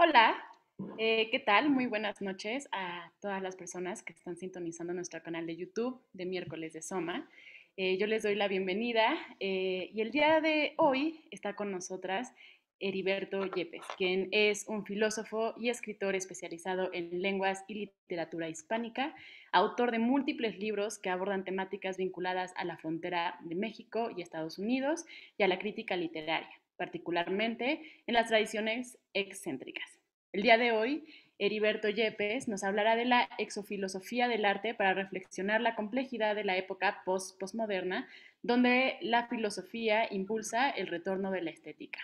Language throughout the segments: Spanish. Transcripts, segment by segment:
Hola, eh, ¿qué tal? Muy buenas noches a todas las personas que están sintonizando nuestro canal de YouTube de miércoles de Soma. Eh, yo les doy la bienvenida eh, y el día de hoy está con nosotras Heriberto Yepes, quien es un filósofo y escritor especializado en lenguas y literatura hispánica, autor de múltiples libros que abordan temáticas vinculadas a la frontera de México y Estados Unidos y a la crítica literaria, particularmente en las tradiciones excéntricas. El día de hoy, Heriberto Yepes nos hablará de la exofilosofía del arte para reflexionar la complejidad de la época post-postmoderna, donde la filosofía impulsa el retorno de la estética.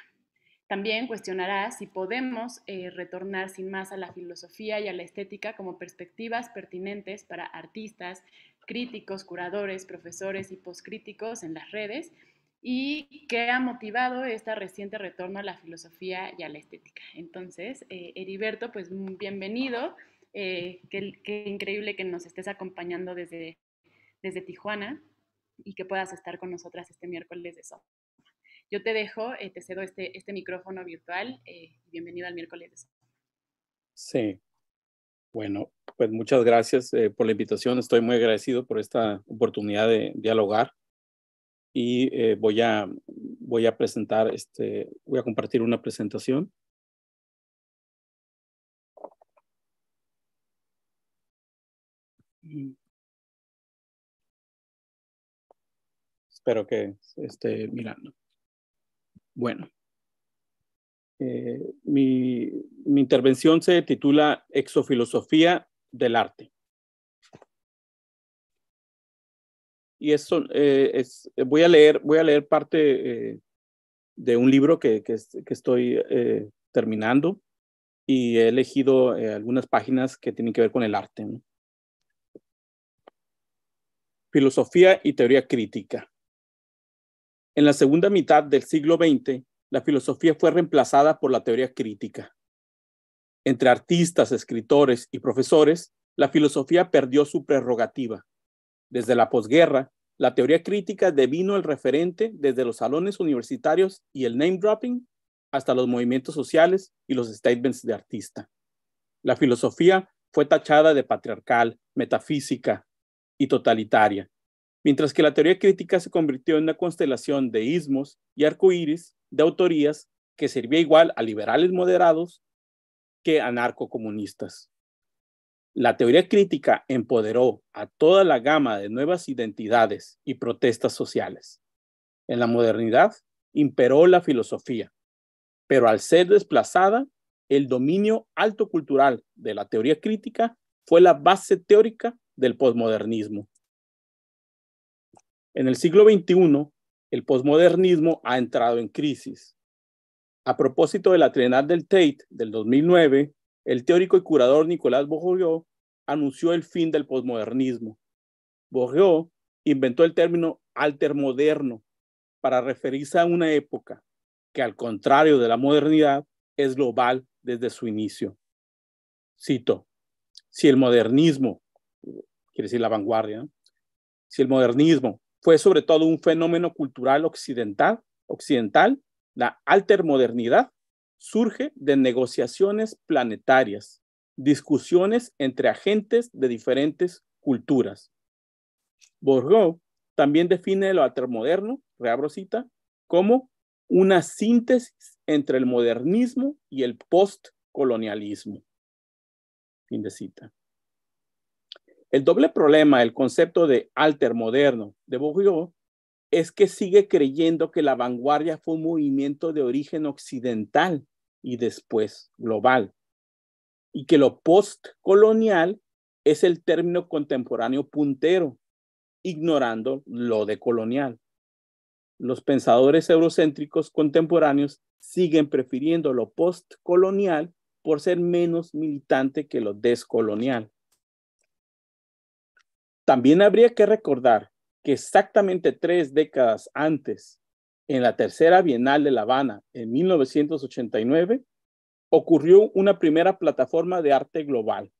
También cuestionará si podemos eh, retornar sin más a la filosofía y a la estética como perspectivas pertinentes para artistas, críticos, curadores, profesores y postcríticos en las redes y que ha motivado este reciente retorno a la filosofía y a la estética. Entonces, eh, Heriberto, pues mm, bienvenido, eh, qué, increíble que nos estés acompañando desde, desde Tijuana y que puedas estar con nosotras este miércoles de sol. Yo te dejo, eh, te cedo este, este micrófono virtual bienvenido al miércoles de sol. Sí, bueno, pues muchas gracias por la invitación, estoy muy agradecido por esta oportunidad de dialogar y eh, voy, a, voy a presentar, este, voy a compartir una presentación. Mm. Espero que esté mirando. Bueno. Eh, mi, mi intervención se titula Exofilosofía del arte. y eso eh, es, voy a leer, voy a leer parte eh, de un libro que, estoy eh, terminando y he elegido algunas páginas que tienen que ver con el arte. Filosofía y teoría crítica. En la segunda mitad del siglo XX, la filosofía fue reemplazada por la teoría crítica. Entre artistas, escritores y profesores, la filosofía perdió su prerrogativa. Desde la posguerra, la teoría crítica devino el referente desde los salones universitarios y el name dropping hasta los movimientos sociales y los statements de artista. La filosofía fue tachada de patriarcal, metafísica y totalitaria, mientras que la teoría crítica se convirtió en una constelación de ismos y arcoíris de autorías que servía igual a liberales moderados que a anarcocomunistas. La teoría crítica empoderó a toda la gama de nuevas identidades y protestas sociales. En la modernidad imperó la filosofía, pero al ser desplazada, el dominio alto cultural de la teoría crítica fue la base teórica del posmodernismo. En el siglo XXI, el posmodernismo ha entrado en crisis. A propósito de la Trienal del Tate del 2009, el teórico y curador Nicolás Borreó anunció el fin del posmodernismo. Borreó inventó el término altermoderno para referirse a una época que, al contrario de la modernidad, es global desde su inicio. Cito, si el modernismo, quiere decir la vanguardia, si el modernismo fue sobre todo un fenómeno cultural occidental, occidental, la altermodernidad surge de negociaciones planetarias, discusiones entre agentes de diferentes culturas. Bourgeois también define lo altermoderno, reabro cita, como una síntesis entre el modernismo y el postcolonialismo. Fin de cita. El doble problema del concepto de altermoderno de Bourdieu es que sigue creyendo que la vanguardia fue un movimiento de origen occidental y después global, y que lo postcolonial es el término contemporáneo puntero, ignorando lo de colonial. Los pensadores eurocéntricos contemporáneos siguen prefiriendo lo postcolonial por ser menos militante que lo descolonial. También habría que recordar que exactamente tres décadas antes, en la tercera Bienal de La Habana, en 1989, ocurrió una primera plataforma de arte global.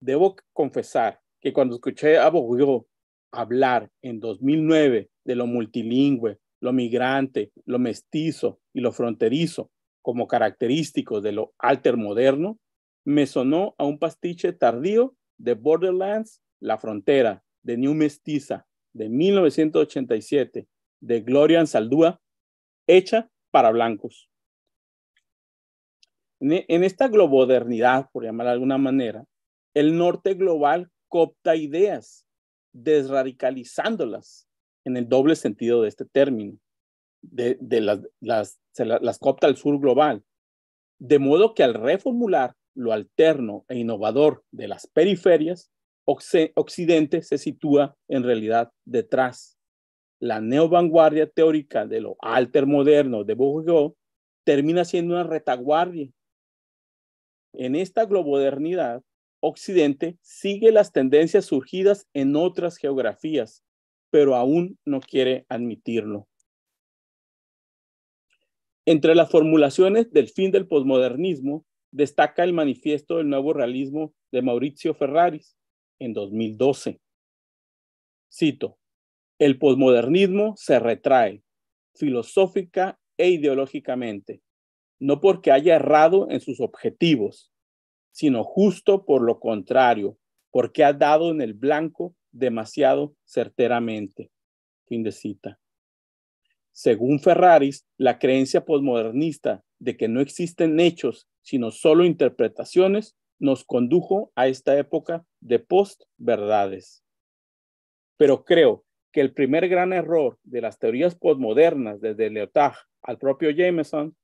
Debo confesar que cuando escuché a Bourdieu hablar en 2009 de lo multilingüe, lo migrante, lo mestizo y lo fronterizo como característicos de lo moderno, me sonó a un pastiche tardío de Borderlands, La Frontera, de New Mestiza, de 1987 de Gloria Ansaldúa, hecha para blancos. E, en esta globodernidad, por llamar de alguna manera, el norte global copta ideas, desradicalizándolas en el doble sentido de este término. De, las, las copta el sur global. De modo que al reformular lo alterno e innovador de las periferias, Occidente se sitúa en realidad detrás. La neovanguardia teórica de lo altermoderno de Bourdieu termina siendo una retaguardia. En esta globodernidad, Occidente sigue las tendencias surgidas en otras geografías, pero aún no quiere admitirlo. Entre las formulaciones del fin del posmodernismo destaca el manifiesto del nuevo realismo de Mauricio Ferraris, en 2012. Cito, el posmodernismo se retrae filosófica e ideológicamente, no porque haya errado en sus objetivos, sino justo por lo contrario, porque ha dado en el blanco demasiado certeramente. Fin de cita. Según Ferraris, la creencia posmodernista de que no existen hechos, sino solo interpretaciones, nos condujo a esta época de postverdades. Pero creo que el primer gran error de las teorías postmodernas, desde Leotard al propio Jameson,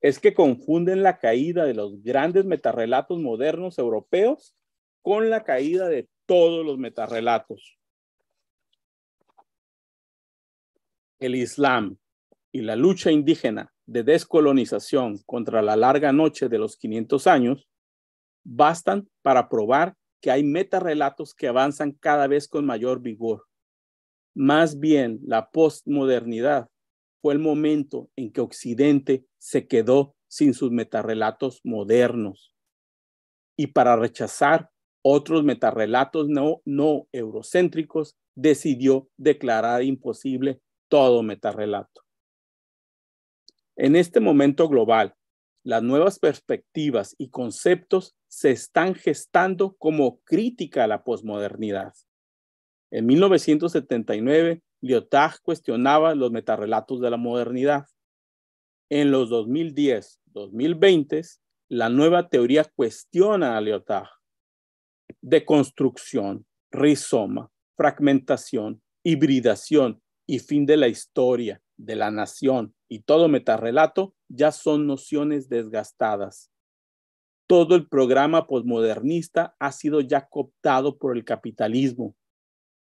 es que confunden la caída de los grandes metarrelatos modernos europeos con la caída de todos los metarrelatos. El Islam y la lucha indígena de descolonización contra la larga noche de los 500 años bastan para probar que hay metarrelatos que avanzan cada vez con mayor vigor. Más bien, la postmodernidad fue el momento en que Occidente se quedó sin sus metarrelatos modernos. Y para rechazar otros metarrelatos no, eurocéntricos, decidió declarar imposible todo metarrelato. En este momento global, las nuevas perspectivas y conceptos se están gestando como crítica a la posmodernidad. En 1979, Lyotard cuestionaba los metarrelatos de la modernidad. En los 2010-2020, la nueva teoría cuestiona a Lyotard. Deconstrucción, rizoma, fragmentación, hibridación y fin de la historia de la nación y todo metarrelato ya son nociones desgastadas. Todo el programa posmodernista ha sido ya cooptado por el capitalismo.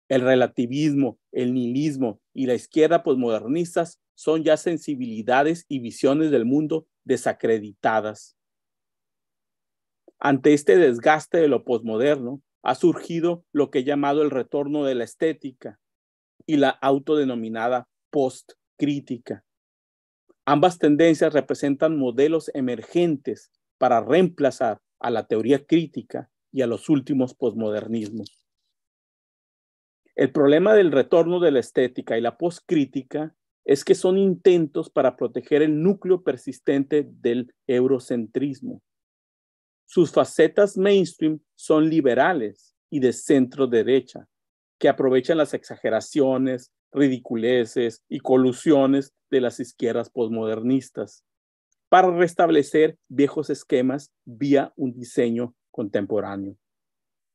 El relativismo, el nihilismo y la izquierda posmodernistas son ya sensibilidades y visiones del mundo desacreditadas. Ante este desgaste de lo posmoderno, ha surgido lo que he llamado el retorno de la estética y la autodenominada post crítica. Ambas tendencias representan modelos emergentes para reemplazar a la teoría crítica y a los últimos posmodernismos. El problema del retorno de la estética y la poscrítica es que son intentos para proteger el núcleo persistente del eurocentrismo. Sus facetas mainstream son liberales y de centro derecha, que aprovechan las exageraciones, ridiculeces y colusiones de las izquierdas posmodernistas para restablecer viejos esquemas vía un diseño contemporáneo.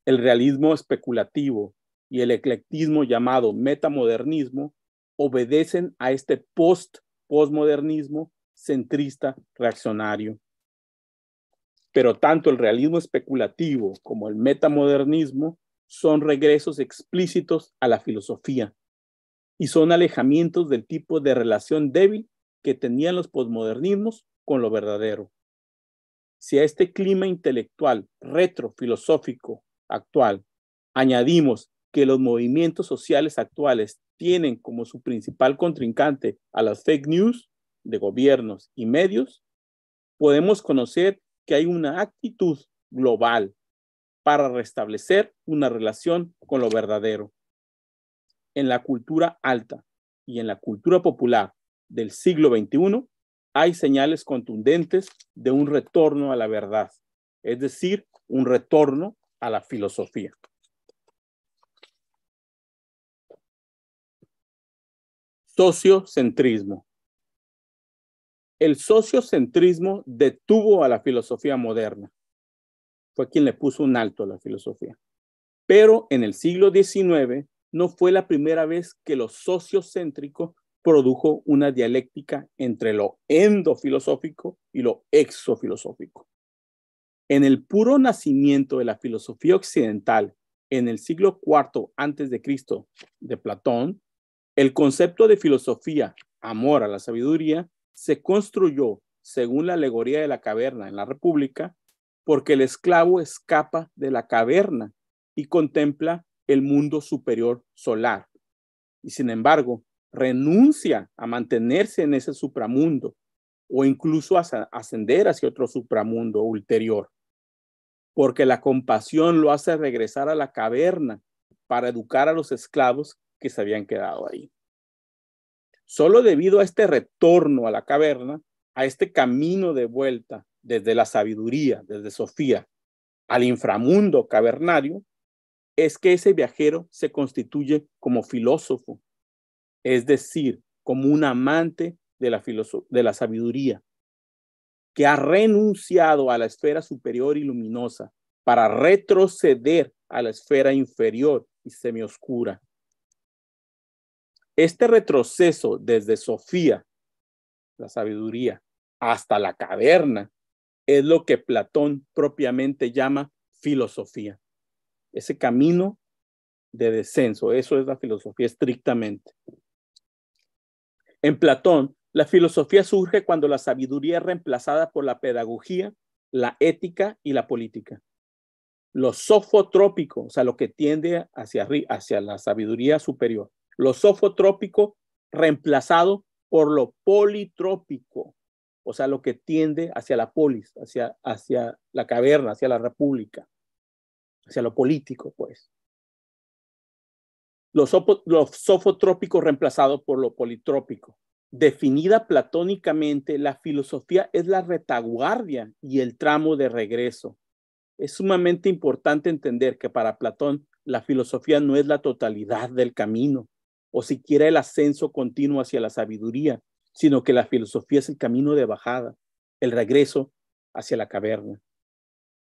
El realismo especulativo y el eclectismo llamado metamodernismo obedecen a este post-posmodernismo centrista reaccionario. Pero tanto el realismo especulativo como el metamodernismo son regresos explícitos a la filosofía, y son alejamientos del tipo de relación débil que tenían los posmodernismos con lo verdadero. Si a este clima intelectual retrofilosófico actual añadimos que los movimientos sociales actuales tienen como su principal contrincante a las fake news de gobiernos y medios, podemos conocer que hay una actitud global para restablecer una relación con lo verdadero en la cultura alta y en la cultura popular del siglo XXI hay señales contundentes de un retorno a la verdad, es decir, un retorno a la filosofía. Sociocentrismo. El sociocentrismo detuvo a la filosofía moderna. Fue quien le puso un alto a la filosofía. Pero en el siglo XIX no fue la primera vez que lo sociocéntrico produjo una dialéctica entre lo endofilosófico y lo exofilosófico. En el puro nacimiento de la filosofía occidental en el siglo IV antes de Cristo de Platón, el concepto de filosofía, amor a la sabiduría, se construyó según la alegoría de la caverna en la República, porque el esclavo escapa de la caverna y contempla el mundo superior solar. Y sin embargo, renuncia a mantenerse en ese supramundo o incluso a ascender hacia otro supramundo ulterior, porque la compasión lo hace regresar a la caverna para educar a los esclavos que se habían quedado ahí. Solo debido a este retorno a la caverna, a este camino de vuelta desde la sabiduría, desde Sofía, al inframundo cavernario, es que ese viajero se constituye como filósofo, es decir, como un amante de la, de la sabiduría, que ha renunciado a la esfera superior y luminosa para retroceder a la esfera inferior y semioscura. Este retroceso desde Sofía, la sabiduría, hasta la caverna, es lo que Platón propiamente llama filosofía ese camino de descenso. Eso es la filosofía estrictamente. En Platón, la filosofía surge cuando la sabiduría es reemplazada por la pedagogía, la ética y la política. Lo sofotrópico, o sea, lo que tiende hacia, hacia la sabiduría superior. Lo sofotrópico reemplazado por lo politrópico, o sea, lo que tiende hacia la polis, hacia, hacia la caverna, hacia la república hacia lo político, pues. Lo sofotrópico reemplazado por lo politrópico. Definida platónicamente, la filosofía es la retaguardia y el tramo de regreso. Es sumamente importante entender que para Platón la filosofía no es la totalidad del camino o siquiera el ascenso continuo hacia la sabiduría, sino que la filosofía es el camino de bajada, el regreso hacia la caverna.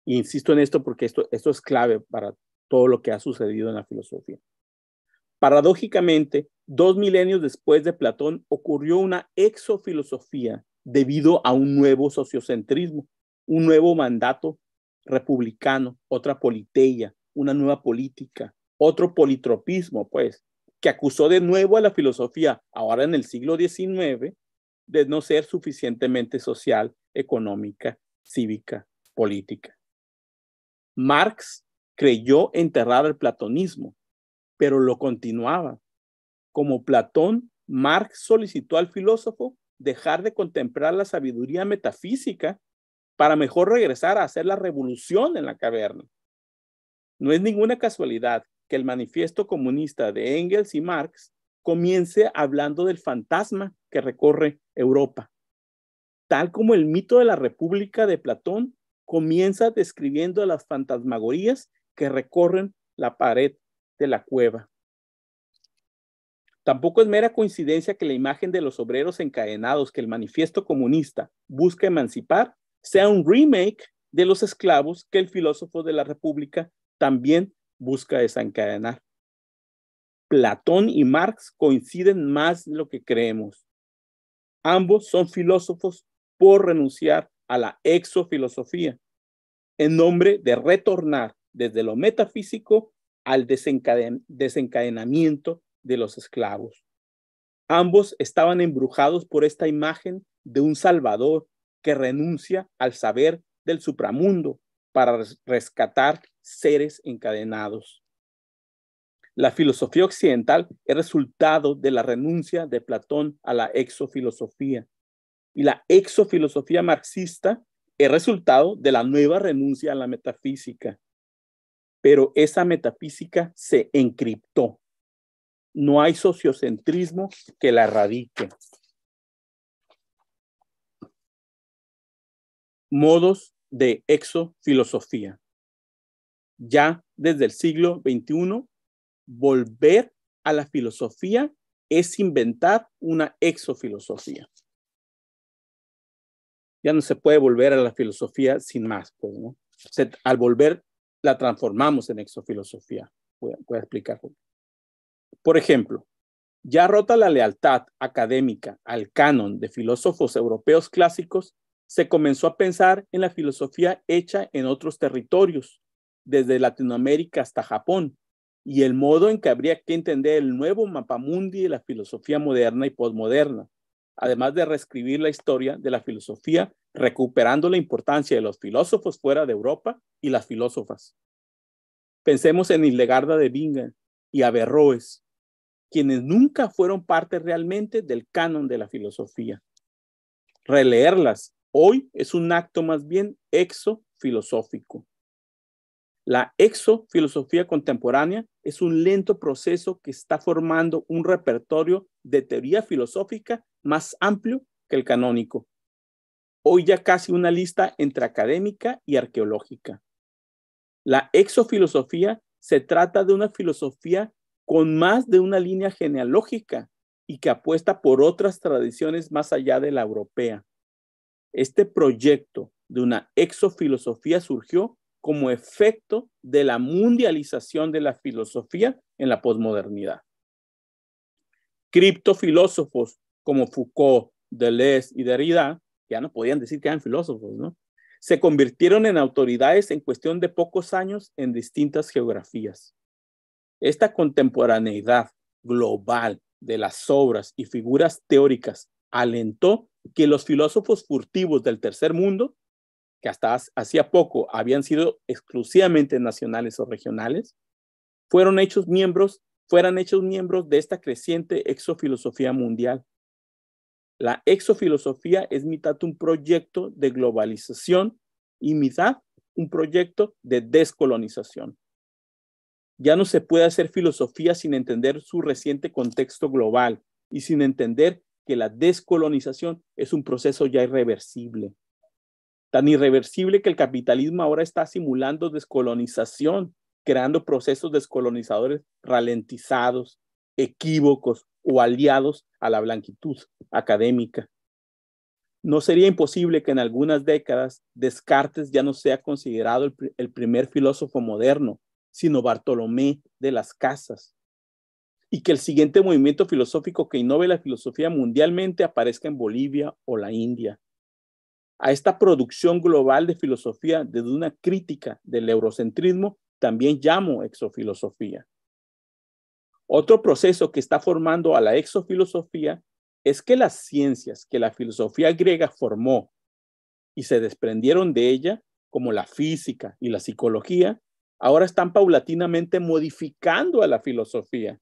Insisto en esto porque esto, es clave para todo lo que ha sucedido en la filosofía. Paradójicamente, dos milenios después de Platón ocurrió una exofilosofía debido a un nuevo sociocentrismo, un nuevo mandato republicano, otra politeia, una nueva política, otro politropismo, pues, que acusó de nuevo a la filosofía, ahora en el siglo XIX, de no ser suficientemente social, económica, cívica, política. Marx creyó enterrar el platonismo, pero lo continuaba. Como Platón, Marx solicitó al filósofo dejar de contemplar la sabiduría metafísica para mejor regresar a hacer la revolución en la caverna. No es ninguna casualidad que el manifiesto comunista de Engels y Marx comience hablando del fantasma que recorre Europa, tal como el mito de la República de Platón comienza describiendo las fantasmagorías que recorren la pared de la cueva. Tampoco es mera coincidencia que la imagen de los obreros encadenados que el manifiesto comunista busca emancipar sea un remake de los esclavos que el filósofo de la República también busca desencadenar. Platón y Marx coinciden más de lo que creemos. Ambos son filósofos por renunciar a la exofilosofía en nombre de retornar desde lo metafísico al desencadenamiento de los esclavos. Ambos estaban embrujados por esta imagen de un Salvador que renuncia al saber del supramundo para rescatar seres encadenados. La filosofía occidental es resultado de la renuncia de Platón a la exofilosofía y la exofilosofía marxista es resultado de la nueva renuncia a la metafísica. Pero esa metafísica se encriptó. No hay sociocentrismo que la radique. Modos de exofilosofía. Ya desde el siglo XXI, volver a la filosofía es inventar una exofilosofía ya no se puede volver a la filosofía sin más, pues, ¿no? al volver, la transformamos en exofilosofía. Voy a, explicar. Por ejemplo, ya rota la lealtad académica al canon de filósofos europeos clásicos, se comenzó a pensar en la filosofía hecha en otros territorios, desde Latinoamérica hasta Japón, y el modo en que habría que entender el nuevo mapamundi de la filosofía moderna y posmoderna, además de reescribir la historia de la filosofía, recuperando la importancia de los filósofos fuera de Europa y las filósofas. Pensemos en Hildegarda de Bingen y Averroes, quienes nunca fueron parte realmente del canon de la filosofía. Releerlas hoy es un acto más bien exofilosófico. La exofilosofía contemporánea es un lento proceso que está formando un repertorio de teoría filosófica más amplio que el canónico, hoy ya casi una lista entre académica y arqueológica. La exofilosofía se trata de una filosofía con más de una línea genealógica y que apuesta por otras tradiciones más allá de la europea. Este proyecto de una exofilosofía surgió como efecto de la mundialización de la filosofía en la posmodernidad criptofilósofos como Foucault, Deleuze y Derrida, ya no podían decir que eran filósofos, ¿no? Se convirtieron en autoridades en cuestión de pocos años en distintas geografías. Esta contemporaneidad global de las obras y figuras teóricas alentó que los filósofos furtivos del tercer mundo, que hasta hacía poco habían sido exclusivamente nacionales o regionales, fueron hechos miembros fueran hechos miembros de esta creciente exofilosofía mundial. La exofilosofía es mitad un proyecto de globalización y mitad un proyecto de descolonización. Ya no se puede hacer filosofía sin entender su reciente contexto global y sin entender que la descolonización es un proceso ya irreversible. Tan irreversible que el capitalismo ahora está simulando descolonización creando procesos descolonizadores ralentizados, equívocos o aliados a la blanquitud académica. No sería imposible que en algunas décadas Descartes ya no sea considerado el, primer filósofo moderno, sino Bartolomé de las Casas, y que el siguiente movimiento filosófico que innove la filosofía mundialmente aparezca en Bolivia o la India. A esta producción global de filosofía desde una crítica del eurocentrismo también llamo exofilosofía. Otro proceso que está formando a la exofilosofía es que las ciencias que la filosofía griega formó y se desprendieron de ella, como la física y la psicología, ahora están paulatinamente modificando a la filosofía.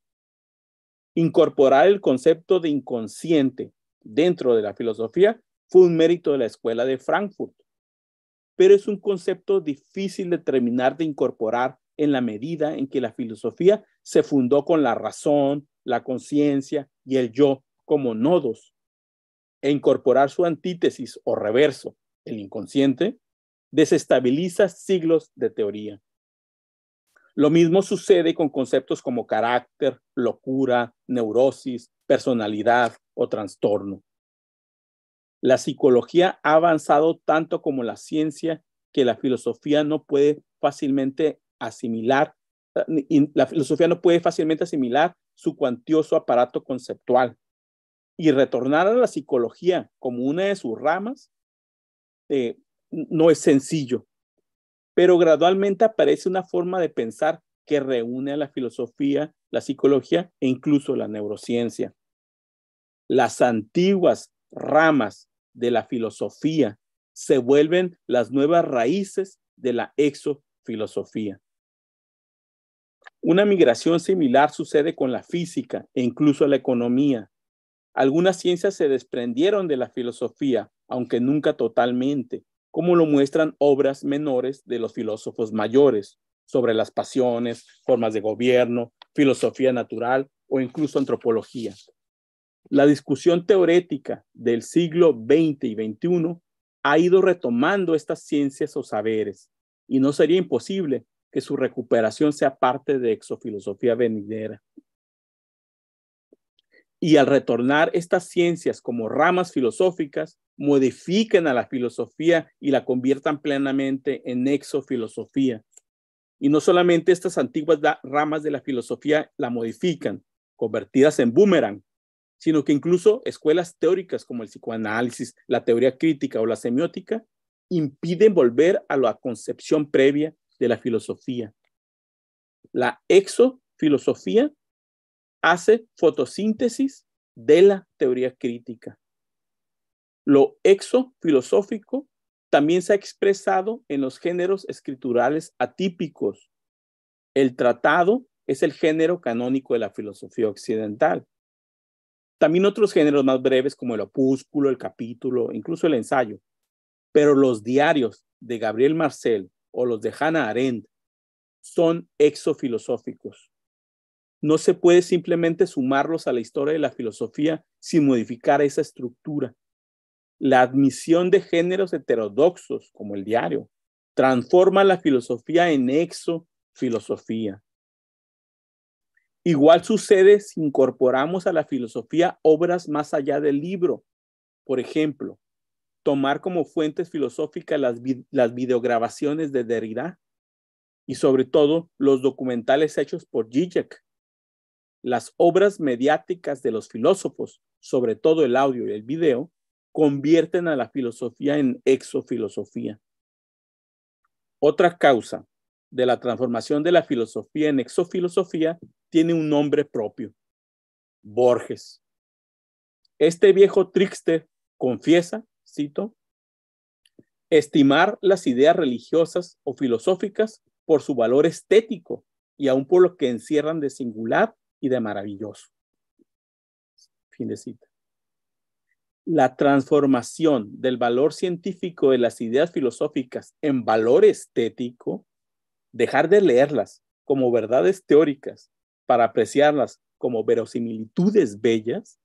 Incorporar el concepto de inconsciente dentro de la filosofía fue un mérito de la escuela de Frankfurt pero es un concepto difícil de terminar de incorporar en la medida en que la filosofía se fundó con la razón, la conciencia y el yo como nodos, e incorporar su antítesis o reverso, el inconsciente, desestabiliza siglos de teoría. Lo mismo sucede con conceptos como carácter, locura, neurosis, personalidad o trastorno. La psicología ha avanzado tanto como la ciencia que la filosofía no puede fácilmente asimilar, la filosofía no puede fácilmente asimilar su cuantioso aparato conceptual. Y retornar a la psicología como una de sus ramas eh, no es sencillo, pero gradualmente aparece una forma de pensar que reúne a la filosofía, la psicología e incluso la neurociencia. Las antiguas ramas de la filosofía, se vuelven las nuevas raíces de la exofilosofía. Una migración similar sucede con la física e incluso la economía. Algunas ciencias se desprendieron de la filosofía, aunque nunca totalmente, como lo muestran obras menores de los filósofos mayores sobre las pasiones, formas de gobierno, filosofía natural o incluso antropología. La discusión teorética del siglo XX y XXI ha ido retomando estas ciencias o saberes y no sería imposible que su recuperación sea parte de exofilosofía venidera. Y al retornar estas ciencias como ramas filosóficas, modifiquen a la filosofía y la conviertan plenamente en exofilosofía. Y no solamente estas antiguas ramas de la filosofía la modifican, convertidas en boomerang, sino que incluso escuelas teóricas como el psicoanálisis, la teoría crítica o la semiótica impiden volver a la concepción previa de la filosofía. La exofilosofía hace fotosíntesis de la teoría crítica. Lo exofilosófico también se ha expresado en los géneros escriturales atípicos. El tratado es el género canónico de la filosofía occidental. También otros géneros más breves como el opúsculo, el capítulo, incluso el ensayo. Pero los diarios de Gabriel Marcel o los de Hannah Arendt son exofilosóficos. No se puede simplemente sumarlos a la historia de la filosofía sin modificar esa estructura. La admisión de géneros heterodoxos, como el diario, transforma la filosofía en exofilosofía. Igual sucede si incorporamos a la filosofía obras más allá del libro. Por ejemplo, tomar como fuentes filosóficas las, las videograbaciones de Derrida y sobre todo los documentales hechos por Zizek, las obras mediáticas de los filósofos, sobre todo el audio y el video, convierten a la filosofía en exofilosofía. Otra causa de la transformación de la filosofía en exofilosofía tiene un nombre propio, Borges. Este viejo trickster confiesa, cito, estimar las ideas religiosas o filosóficas por su valor estético y aún por lo que encierran de singular y de maravilloso. Fin de cita. La transformación del valor científico de las ideas filosóficas en valor estético, dejar de leerlas como verdades teóricas para apreciarlas como verosimilitudes bellas,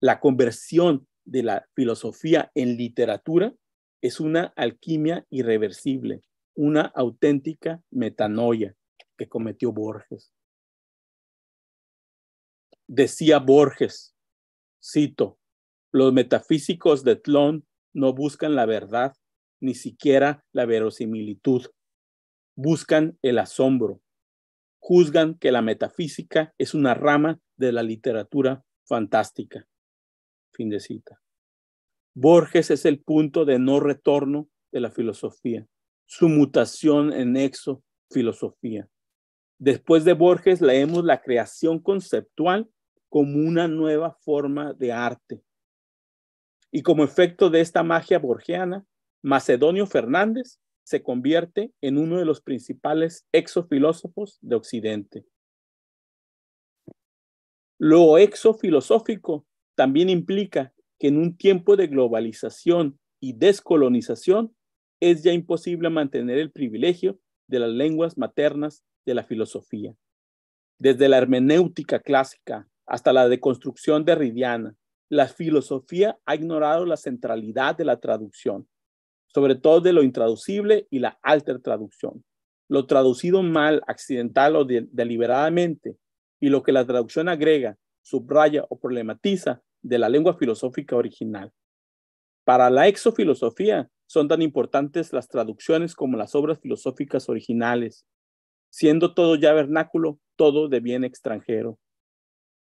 la conversión de la filosofía en literatura es una alquimia irreversible, una auténtica metanoia que cometió Borges. Decía Borges, cito, los metafísicos de Tlón no buscan la verdad, ni siquiera la verosimilitud, buscan el asombro, juzgan que la metafísica es una rama de la literatura fantástica. Fin de cita. Borges es el punto de no retorno de la filosofía, su mutación en exo filosofía. Después de Borges leemos la creación conceptual como una nueva forma de arte. Y como efecto de esta magia borgiana, Macedonio Fernández se convierte en uno de los principales exofilósofos de Occidente. Lo exofilosófico también implica que en un tiempo de globalización y descolonización es ya imposible mantener el privilegio de las lenguas maternas de la filosofía. Desde la hermenéutica clásica hasta la deconstrucción de Ridiana, la filosofía ha ignorado la centralidad de la traducción sobre todo de lo intraducible y la alter traducción. Lo traducido mal, accidental o deliberadamente, y lo que la traducción agrega, subraya o problematiza de la lengua filosófica original. Para la exofilosofía son tan importantes las traducciones como las obras filosóficas originales. Siendo todo ya vernáculo, todo de bien extranjero.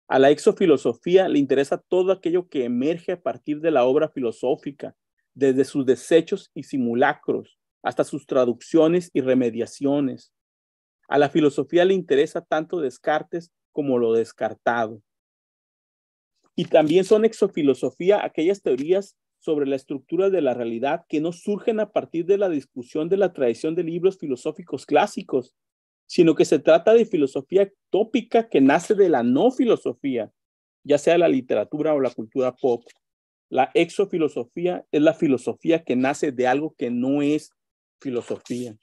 A la exofilosofía le interesa todo aquello que emerge a partir de la obra filosófica, desde sus desechos y simulacros hasta sus traducciones y remediaciones. A la filosofía le interesa tanto Descartes como lo descartado. Y también son exofilosofía aquellas teorías sobre la estructura de la realidad que no surgen a partir de la discusión de la tradición de libros filosóficos clásicos, sino que se trata de filosofía tópica que nace de la no filosofía, ya sea la literatura o la cultura pop. La exofilosofía es la filosofía que nace de algo que no es filosofía.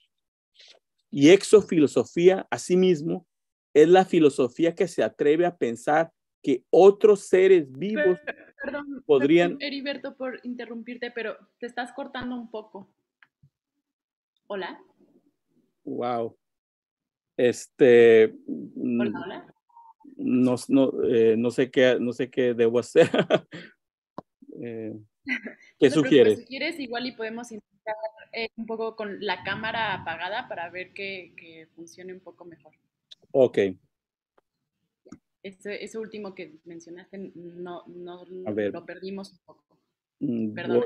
Y exofilosofía, asimismo, es la filosofía que se atreve a pensar que otros seres vivos podrían... Perdón, Heriberto, por interrumpirte, pero te estás cortando un poco. Hola. Wow. Este... Mm, hola, No, no, eh, no, sé qué, no sé qué debo hacer, Eh, ¿Qué pues, sugieres? Si quieres, igual y podemos intentar eh, un poco con la cámara apagada para ver que, funcione un poco mejor. Ok. Ese, último que mencionaste, no, lo perdimos un poco. Mm, Perdón.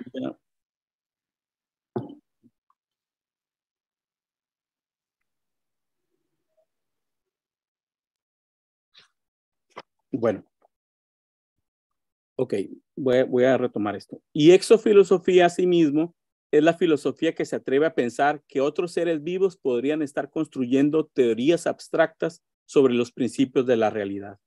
Bueno, Ok, voy a, retomar esto. Y exofilosofía, asimismo, es la filosofía que se atreve a pensar que otros seres vivos podrían estar construyendo teorías abstractas sobre los principios de la realidad.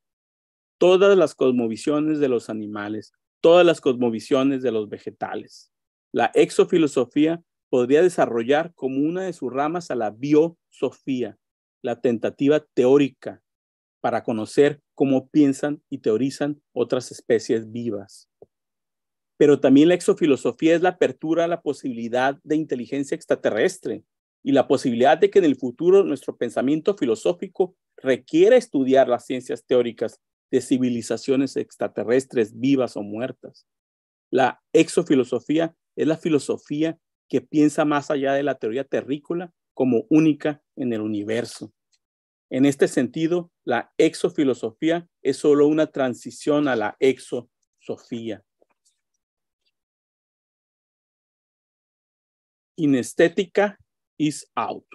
Todas las cosmovisiones de los animales, todas las cosmovisiones de los vegetales. La exofilosofía podría desarrollar como una de sus ramas a la biosofía, la tentativa teórica para conocer cómo piensan y teorizan otras especies vivas. Pero también la exofilosofía es la apertura a la posibilidad de inteligencia extraterrestre y la posibilidad de que en el futuro nuestro pensamiento filosófico requiera estudiar las ciencias teóricas de civilizaciones extraterrestres vivas o muertas. La exofilosofía es la filosofía que piensa más allá de la teoría terrícola como única en el universo. En este sentido, la exofilosofía es solo una transición a la exosofía. Inestética is out.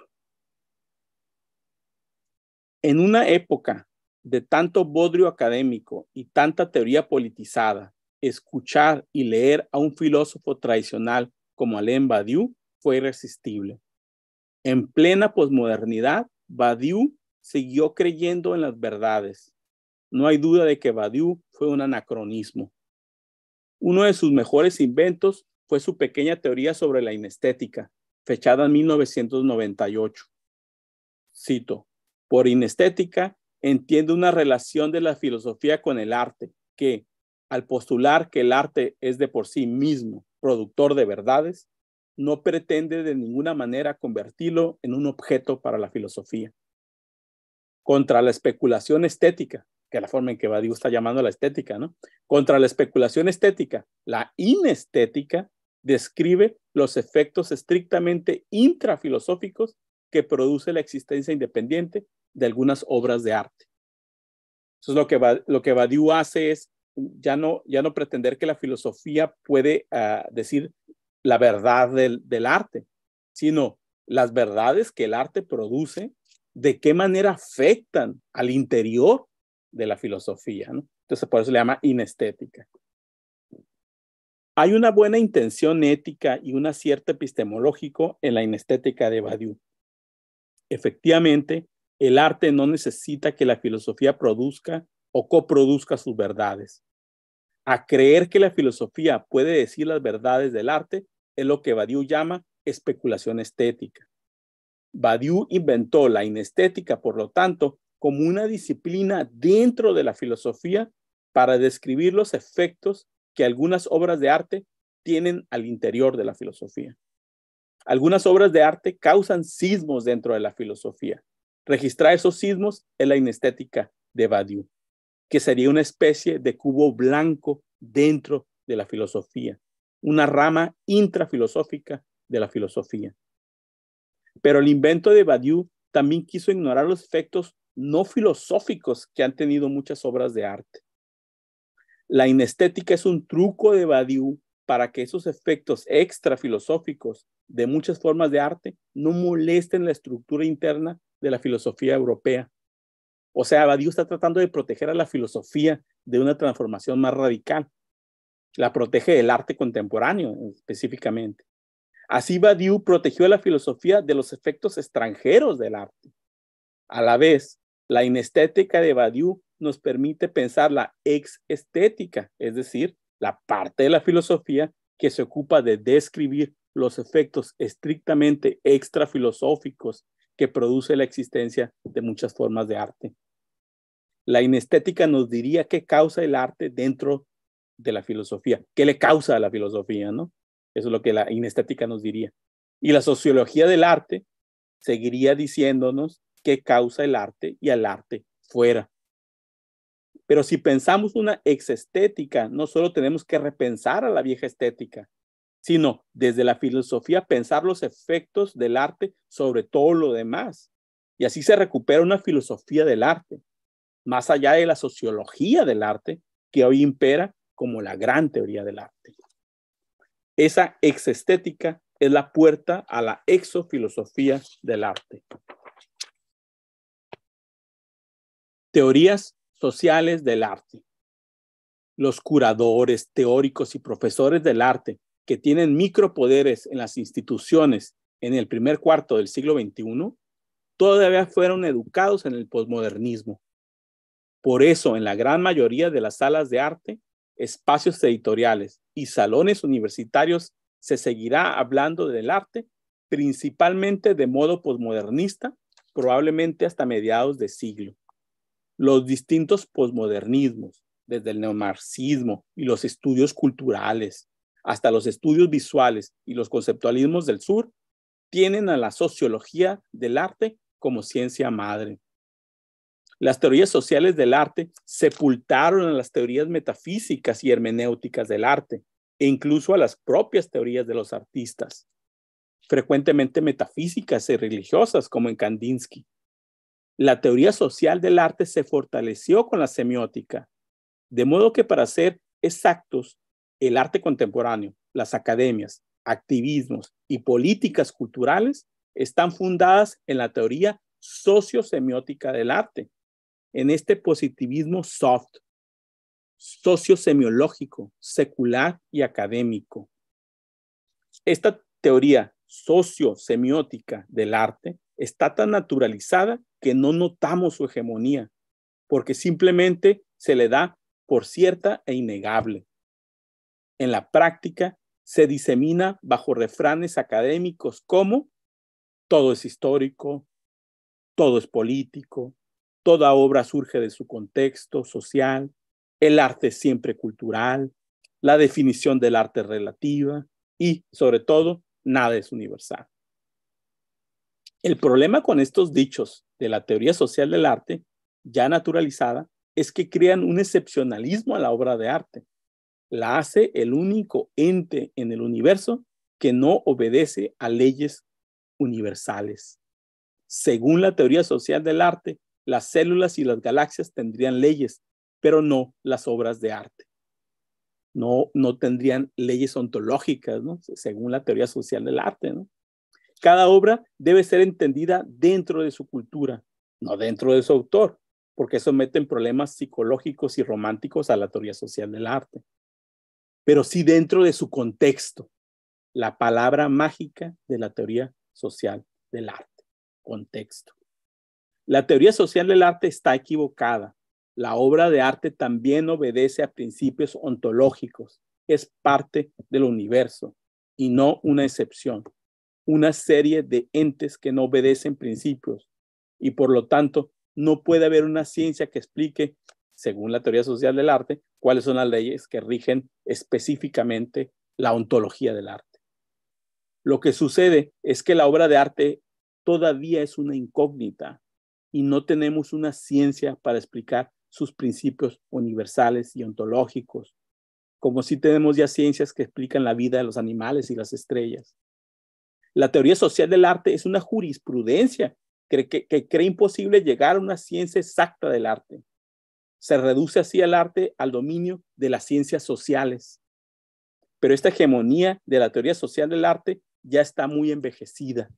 En una época de tanto bodrio académico y tanta teoría politizada, escuchar y leer a un filósofo tradicional como Alain Badiou fue irresistible. En plena posmodernidad, Badiou siguió creyendo en las verdades. No hay duda de que Badiou fue un anacronismo. Uno de sus mejores inventos fue su pequeña teoría sobre la inestética, fechada en 1998. Cito, por inestética entiende una relación de la filosofía con el arte, que, al postular que el arte es de por sí mismo productor de verdades, no pretende de ninguna manera convertirlo en un objeto para la filosofía contra la especulación estética, que es la forma en que Badiou está llamando la estética, ¿no? Contra la especulación estética, la inestética describe los efectos estrictamente intrafilosóficos que produce la existencia independiente de algunas obras de arte. Eso es lo que, lo que Badiou hace es ya no, ya no pretender que la filosofía puede ah, decir la verdad del arte, sino las verdades que el arte produce de qué manera afectan al interior de la filosofía. Entonces, por eso le llama inestética. Hay una buena intención ética y un acierto epistemológico en la inestética de Badiou. Efectivamente, el arte no necesita que la filosofía produzca o coproduzca sus verdades. A creer que la filosofía puede decir las verdades del arte es lo que Badiou llama especulación estética. Badiou inventó la inestética, por lo tanto, como una disciplina dentro de la filosofía para describir los efectos que algunas obras de arte tienen al interior de la filosofía. Algunas obras de arte causan sismos dentro de la filosofía. Registrar esos sismos es la inestética de Badiou, que sería una especie de cubo blanco dentro de la filosofía, una rama intrafilosófica de la filosofía. Pero el invento de Badiou también quiso ignorar los efectos no filosóficos que han tenido muchas obras de arte. La inestética es un truco de Badiou para que esos efectos extra filosóficos de muchas formas de arte no molesten la estructura interna de la filosofía europea. O sea, Badiou está tratando de proteger a la filosofía de una transformación más radical. La protege del arte contemporáneo específicamente. Así Badiou protegió la filosofía de los efectos extranjeros del arte. A la vez, la inestética de Badiou nos permite pensar la exestética, es decir, la parte de la filosofía que se ocupa de describir los efectos estrictamente extrafilosóficos que produce la existencia de muchas formas de arte. La inestética nos diría qué causa el arte dentro de la filosofía, qué le causa a la filosofía, ¿no? Eso es lo que la inestética nos diría. Y la sociología del arte seguiría diciéndonos qué causa el arte y al arte fuera. Pero si pensamos una exestética, no solo tenemos que repensar a la vieja estética, sino desde la filosofía pensar los efectos del arte sobre todo lo demás. Y así se recupera una filosofía del arte, más allá de la sociología del arte que hoy impera como la gran teoría del arte. Esa exestética es la puerta a la exofilosofía del arte. Teorías sociales del arte. Los curadores, teóricos y profesores del arte que tienen micropoderes en las instituciones en el primer cuarto del siglo XXI, todavía fueron educados en el posmodernismo. Por eso, en la gran mayoría de las salas de arte, espacios editoriales y salones universitarios se seguirá hablando del arte, principalmente de modo posmodernista, probablemente hasta mediados de siglo. Los distintos posmodernismos, desde el neomarxismo y los estudios culturales, hasta los estudios visuales y los conceptualismos del sur, tienen a la sociología del arte como ciencia madre. Las teorías sociales del arte sepultaron a las teorías metafísicas y hermenéuticas del arte e incluso a las propias teorías de los artistas, frecuentemente metafísicas y religiosas como en Kandinsky. La teoría social del arte se fortaleció con la semiótica, de modo que para ser exactos, el arte contemporáneo, las academias, activismos y políticas culturales están fundadas en la teoría sociosemiótica del arte, en este positivismo soft, sociosemiológico, secular y académico. Esta teoría sociosemiótica del arte está tan naturalizada que no notamos su hegemonía, porque simplemente se le da por cierta e innegable. En la práctica, se disemina bajo refranes académicos como todo es histórico, todo es político, Toda obra surge de su contexto social, el arte siempre cultural, la definición del arte relativa y, sobre todo, nada es universal. El problema con estos dichos de la teoría social del arte, ya naturalizada, es que crean un excepcionalismo a la obra de arte. La hace el único ente en el universo que no obedece a leyes universales. Según la teoría social del arte, las células y las galaxias tendrían leyes, pero no las obras de arte. No, no tendrían leyes ontológicas, según la teoría social del arte. ¿no? Cada obra debe ser entendida dentro de su cultura, no dentro de su autor, porque eso mete en problemas psicológicos y románticos a la teoría social del arte. Pero sí dentro de su contexto, la palabra mágica de la teoría social del arte, contexto. La teoría social del arte está equivocada. La obra de arte también obedece a principios ontológicos. Es parte del universo y no una excepción. Una serie de entes que no obedecen principios y por lo tanto no puede haber una ciencia que explique, según la teoría social del arte, cuáles son las leyes que rigen específicamente la ontología del arte. Lo que sucede es que la obra de arte todavía es una incógnita y no tenemos una ciencia para explicar sus principios universales y ontológicos, como si tenemos ya ciencias que explican la vida de los animales y las estrellas. La teoría social del arte es una jurisprudencia que, que cree imposible llegar a una ciencia exacta del arte. Se reduce así el arte al dominio de las ciencias sociales. Pero esta hegemonía de la teoría social del arte ya está muy envejecida.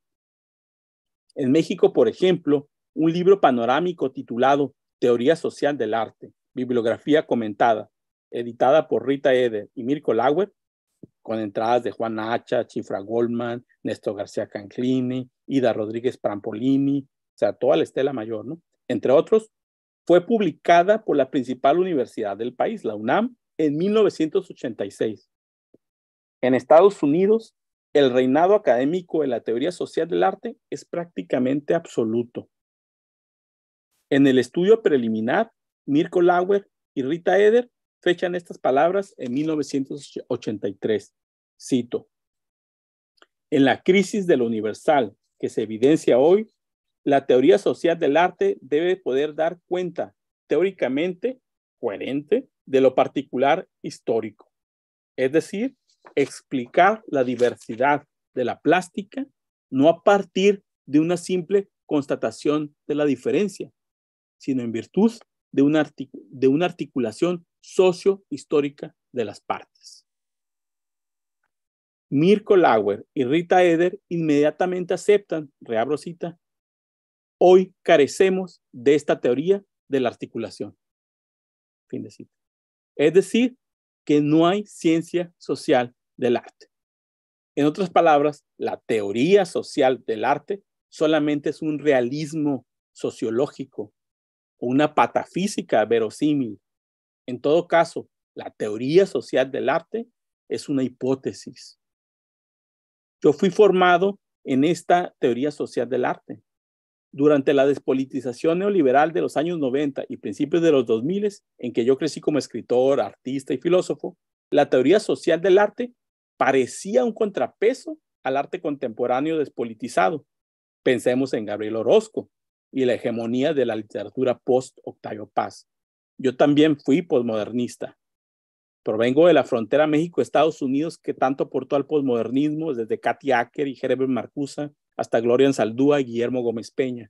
En México, por ejemplo, un libro panorámico titulado Teoría Social del Arte, bibliografía comentada, editada por Rita Eder y Mirko Lauer, con entradas de Juan Hacha, Chifra Goldman, Néstor García Canclini, Ida Rodríguez Prampolini, o sea, toda la estela mayor, ¿no? Entre otros, fue publicada por la principal universidad del país, la UNAM, en 1986. En Estados Unidos, el reinado académico de la teoría social del arte es prácticamente absoluto. En el estudio preliminar, Mirko Lauer y Rita Eder fechan estas palabras en 1983. Cito. En la crisis de lo universal que se evidencia hoy, la teoría social del arte debe poder dar cuenta teóricamente coherente de lo particular histórico, es decir, explicar la diversidad de la plástica no a partir de una simple constatación de la diferencia, sino en virtud de una, articulación socio-histórica de las partes. Mirko Lauer y Rita Eder inmediatamente aceptan, reabro cita, hoy carecemos de esta teoría de la articulación. Fin de cita. Es decir, que no hay ciencia social del arte. En otras palabras, la teoría social del arte solamente es un realismo sociológico una patafísica verosímil. En todo caso, la teoría social del arte es una hipótesis. Yo fui formado en esta teoría social del arte. Durante la despolitización neoliberal de los años 90 y principios de los 2000, en que yo crecí como escritor, artista y filósofo, la teoría social del arte parecía un contrapeso al arte contemporáneo despolitizado. Pensemos en Gabriel Orozco, y la hegemonía de la literatura post-Octavio Paz. Yo también fui posmodernista. Provengo de la frontera México-Estados Unidos que tanto aportó al posmodernismo desde Katy Acker y Herbert Marcusa hasta Gloria Saldúa y Guillermo Gómez Peña.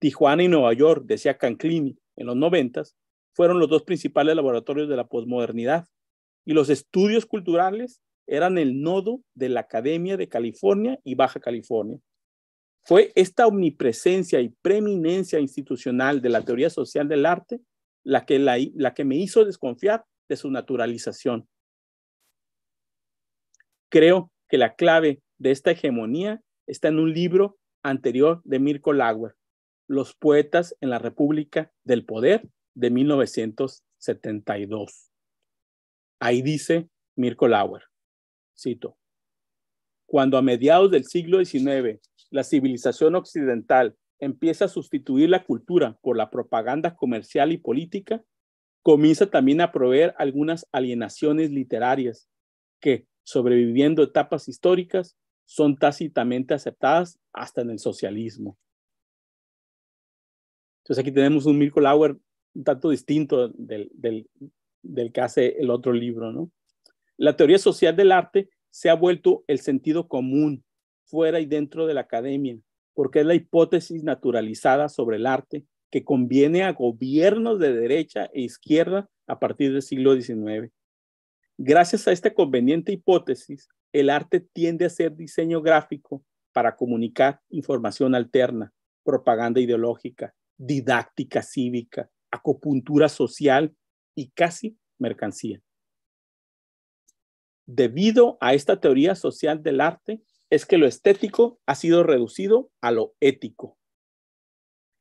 Tijuana y Nueva York, decía Canclini, en los noventas, fueron los dos principales laboratorios de la posmodernidad y los estudios culturales eran el nodo de la Academia de California y Baja California, fue esta omnipresencia y preeminencia institucional de la teoría social del arte la que, me hizo desconfiar de su naturalización. Creo que la clave de esta hegemonía está en un libro anterior de Mirko Lauer, Los poetas en la República del Poder de 1972. Ahí dice Mirko Lauer, cito, cuando a mediados del siglo XIX la civilización occidental empieza a sustituir la cultura por la propaganda comercial y política, comienza también a proveer algunas alienaciones literarias que, sobreviviendo etapas históricas, son tácitamente aceptadas hasta en el socialismo. Entonces aquí tenemos un Mirko Lauer un tanto distinto del, que hace el otro libro. ¿no? La teoría social del arte se ha vuelto el sentido común fuera y dentro de la academia, porque es la hipótesis naturalizada sobre el arte que conviene a gobiernos de derecha e izquierda a partir del siglo XIX. Gracias a esta conveniente hipótesis, el arte tiende a ser diseño gráfico para comunicar información alterna, propaganda ideológica, didáctica cívica, acupuntura social y casi mercancía. Debido a esta teoría social del arte, es que lo estético ha sido reducido a lo ético.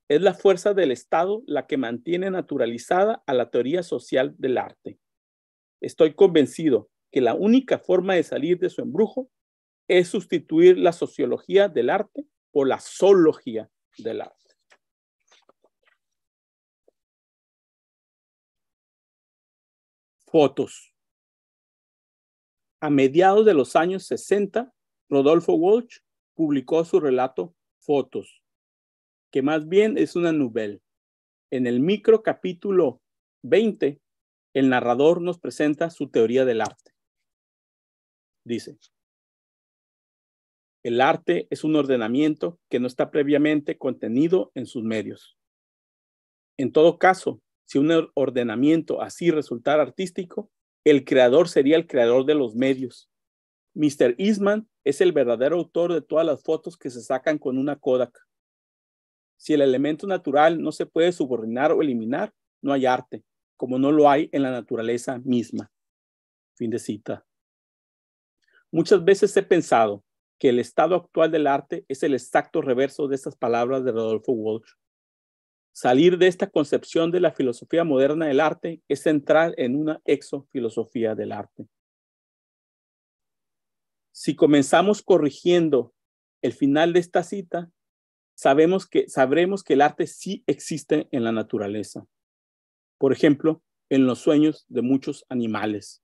Es la fuerza del Estado la que mantiene naturalizada a la teoría social del arte. Estoy convencido que la única forma de salir de su embrujo es sustituir la sociología del arte por la zoología del arte. Fotos. A mediados de los años 60, Rodolfo Walsh publicó su relato Fotos, que más bien es una novela. En el micro capítulo 20, el narrador nos presenta su teoría del arte. Dice, el arte es un ordenamiento que no está previamente contenido en sus medios. En todo caso, si un ordenamiento así resultara artístico, el creador sería el creador de los medios. Mr. Eastman es el verdadero autor de todas las fotos que se sacan con una Kodak. Si el elemento natural no se puede subordinar o eliminar, no hay arte, como no lo hay en la naturaleza misma. Fin de cita. Muchas veces he pensado que el estado actual del arte es el exacto reverso de estas palabras de Rodolfo Walsh. Salir de esta concepción de la filosofía moderna del arte es entrar en una exofilosofía del arte si comenzamos corrigiendo el final de esta cita, sabemos que, sabremos que el arte sí existe en la naturaleza. Por ejemplo, en los sueños de muchos animales,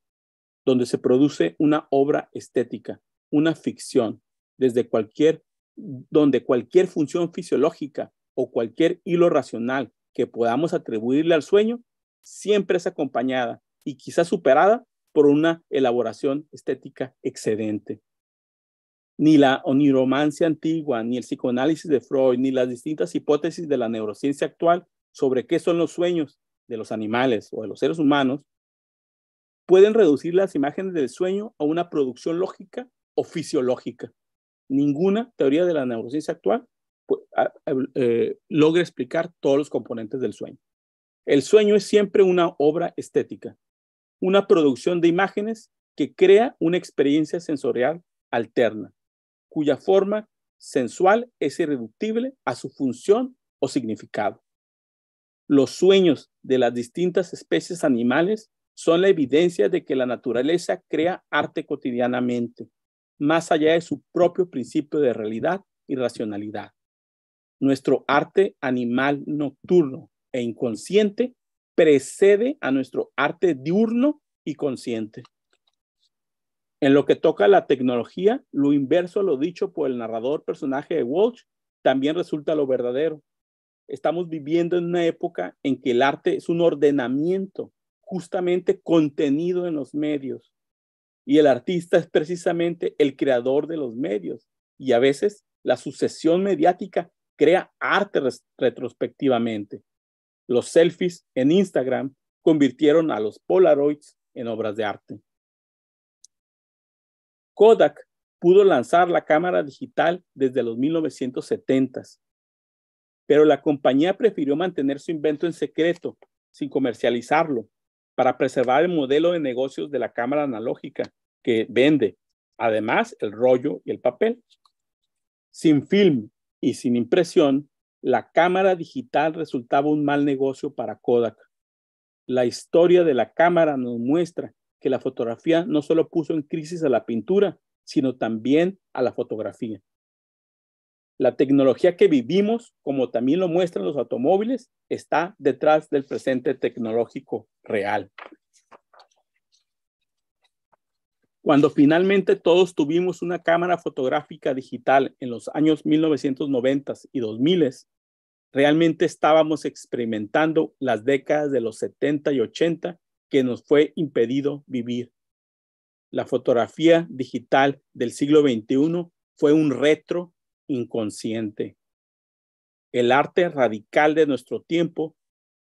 donde se produce una obra estética, una ficción, desde cualquier, donde cualquier función fisiológica o cualquier hilo racional que podamos atribuirle al sueño siempre es acompañada y quizás superada por una elaboración estética excedente. Ni la oniromancia antigua, ni el psicoanálisis de Freud, ni las distintas hipótesis de la neurociencia actual sobre qué son los sueños de los animales o de los seres humanos pueden reducir las imágenes del sueño a una producción lógica o fisiológica. Ninguna teoría de la neurociencia actual eh, logra explicar todos los componentes del sueño. El sueño es siempre una obra estética, una producción de imágenes que crea una experiencia sensorial alterna, cuya forma sensual es irreductible a su función o significado. Los sueños de las distintas especies animales son la evidencia de que la naturaleza crea arte cotidianamente, más allá de su propio principio de realidad y racionalidad. Nuestro arte animal nocturno e inconsciente precede a nuestro arte diurno y consciente. En lo que toca a la tecnología, lo inverso a lo dicho por el narrador personaje de Walsh también resulta lo verdadero. Estamos viviendo en una época en que el arte es un ordenamiento justamente contenido en los medios. Y el artista es precisamente el creador de los medios. Y a veces la sucesión mediática crea arte retrospectivamente. Los selfies en Instagram convirtieron a los Polaroids en obras de arte. Kodak pudo lanzar la cámara digital desde los 1970s, pero la compañía prefirió mantener su invento en secreto, sin comercializarlo, para preservar el modelo de negocios de la cámara analógica que vende, además el rollo y el papel. Sin film y sin impresión, la cámara digital resultaba un mal negocio para Kodak. La historia de la cámara nos muestra que la fotografía no solo puso en crisis a la pintura, sino también a la fotografía. La tecnología que vivimos, como también lo muestran los automóviles, está detrás del presente tecnológico real. Cuando finalmente todos tuvimos una cámara fotográfica digital en los años 1990 y 2000, realmente estábamos experimentando las décadas de los 70 y 80 que nos fue impedido vivir. La fotografía digital del siglo XXI fue un retro inconsciente. El arte radical de nuestro tiempo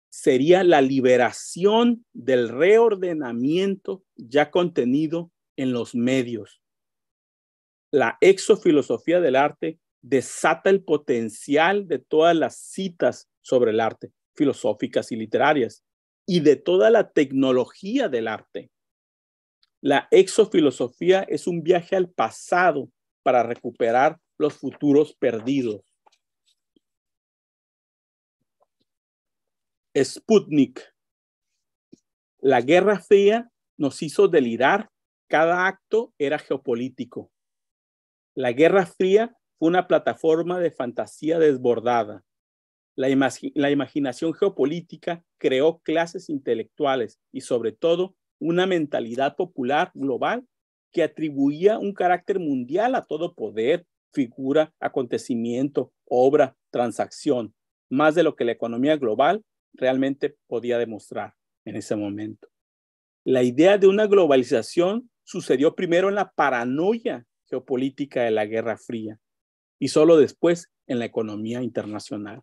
sería la liberación del reordenamiento ya contenido en los medios. La exofilosofía del arte desata el potencial de todas las citas sobre el arte, filosóficas y literarias, y de toda la tecnología del arte. La exofilosofía es un viaje al pasado para recuperar los futuros perdidos. Sputnik. La Guerra Fría nos hizo delirar cada acto era geopolítico. La Guerra Fría fue una plataforma de fantasía desbordada. La, imaginación geopolítica creó clases intelectuales y sobre todo una mentalidad popular global que atribuía un carácter mundial a todo poder, figura, acontecimiento, obra, transacción, más de lo que la economía global realmente podía demostrar en ese momento. La idea de una globalización sucedió primero en la paranoia geopolítica de la Guerra Fría y solo después en la economía internacional.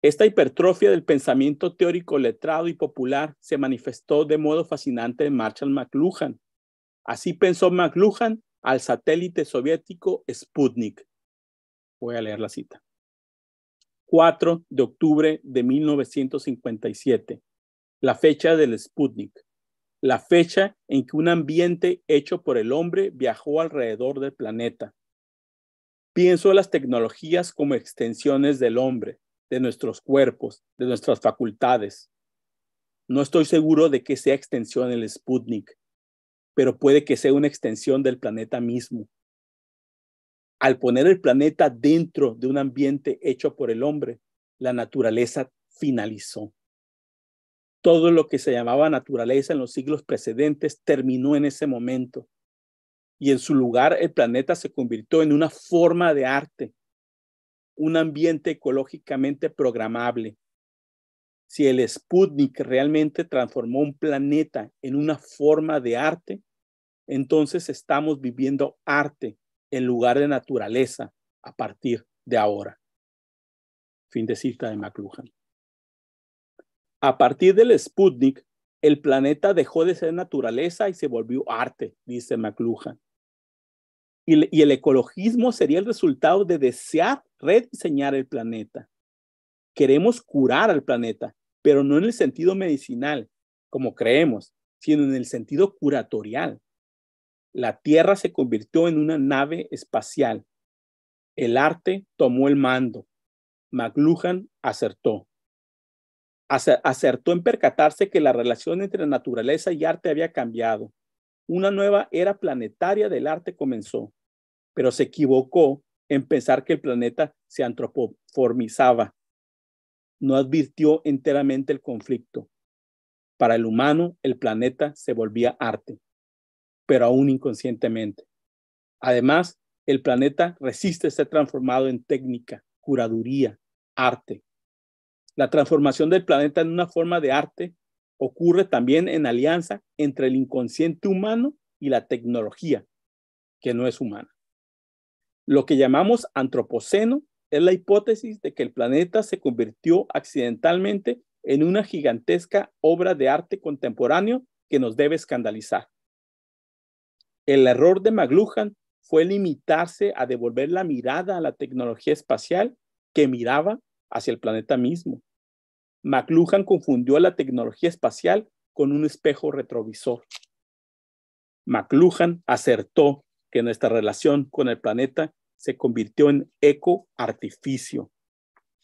Esta hipertrofia del pensamiento teórico letrado y popular se manifestó de modo fascinante en Marshall McLuhan. Así pensó McLuhan al satélite soviético Sputnik. Voy a leer la cita. 4 de octubre de 1957, la fecha del Sputnik la fecha en que un ambiente hecho por el hombre viajó alrededor del planeta. Pienso las tecnologías como extensiones del hombre, de nuestros cuerpos, de nuestras facultades. No estoy seguro de que sea extensión el Sputnik, pero puede que sea una extensión del planeta mismo. Al poner el planeta dentro de un ambiente hecho por el hombre, la naturaleza finalizó. Todo lo que se llamaba naturaleza en los siglos precedentes terminó en ese momento. Y en su lugar el planeta se convirtió en una forma de arte, un ambiente ecológicamente programable. Si el Sputnik realmente transformó un planeta en una forma de arte, entonces estamos viviendo arte en lugar de naturaleza a partir de ahora. Fin de cita de McLuhan. A partir del Sputnik, el planeta dejó de ser naturaleza y se volvió arte, dice McLuhan. Y, el ecologismo sería el resultado de desear rediseñar el planeta. Queremos curar al planeta, pero no en el sentido medicinal, como creemos, sino en el sentido curatorial. La Tierra se convirtió en una nave espacial. El arte tomó el mando. McLuhan acertó acertó en percatarse que la relación entre naturaleza y arte había cambiado. Una nueva era planetaria del arte comenzó, pero se equivocó en pensar que el planeta se antropoformizaba. No advirtió enteramente el conflicto. Para el humano, el planeta se volvía arte, pero aún inconscientemente. Además, el planeta resiste ser transformado en técnica, curaduría, arte, la transformación del planeta en una forma de arte ocurre también en alianza entre el inconsciente humano y la tecnología, que no es humana. Lo que llamamos antropoceno es la hipótesis de que el planeta se convirtió accidentalmente en una gigantesca obra de arte contemporáneo que nos debe escandalizar. El error de McLuhan fue limitarse a devolver la mirada a la tecnología espacial que miraba hacia el planeta mismo. McLuhan confundió a la tecnología espacial con un espejo retrovisor. McLuhan acertó que nuestra relación con el planeta se convirtió en eco-artificio,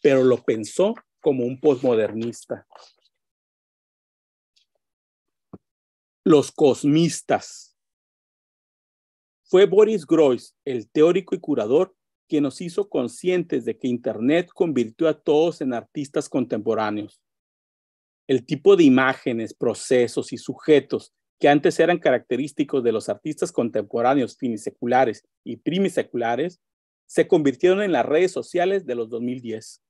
pero lo pensó como un posmodernista. Los cosmistas. Fue Boris Groys, el teórico y curador que nos hizo conscientes de que Internet convirtió a todos en artistas contemporáneos. El tipo de imágenes, procesos y sujetos que antes eran característicos de los artistas contemporáneos finiseculares y primiseculares, se convirtieron en las redes sociales de los 2010.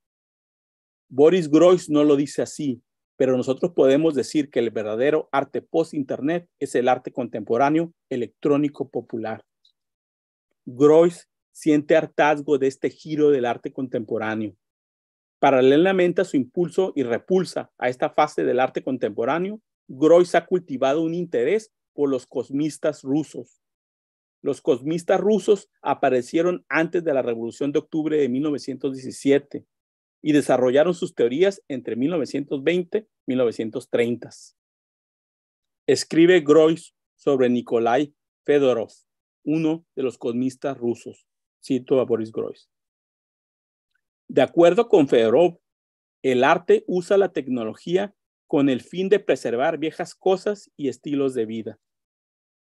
Boris Groys no lo dice así, pero nosotros podemos decir que el verdadero arte post-internet es el arte contemporáneo electrónico popular. Groys siente hartazgo de este giro del arte contemporáneo. Paralelamente a su impulso y repulsa a esta fase del arte contemporáneo, Groys ha cultivado un interés por los cosmistas rusos. Los cosmistas rusos aparecieron antes de la Revolución de Octubre de 1917 y desarrollaron sus teorías entre 1920 y 1930. Escribe Groys sobre Nikolai Fedorov, uno de los cosmistas rusos, Cito a Boris Groys. De acuerdo con Fedorov, el arte usa la tecnología con el fin de preservar viejas cosas y estilos de vida.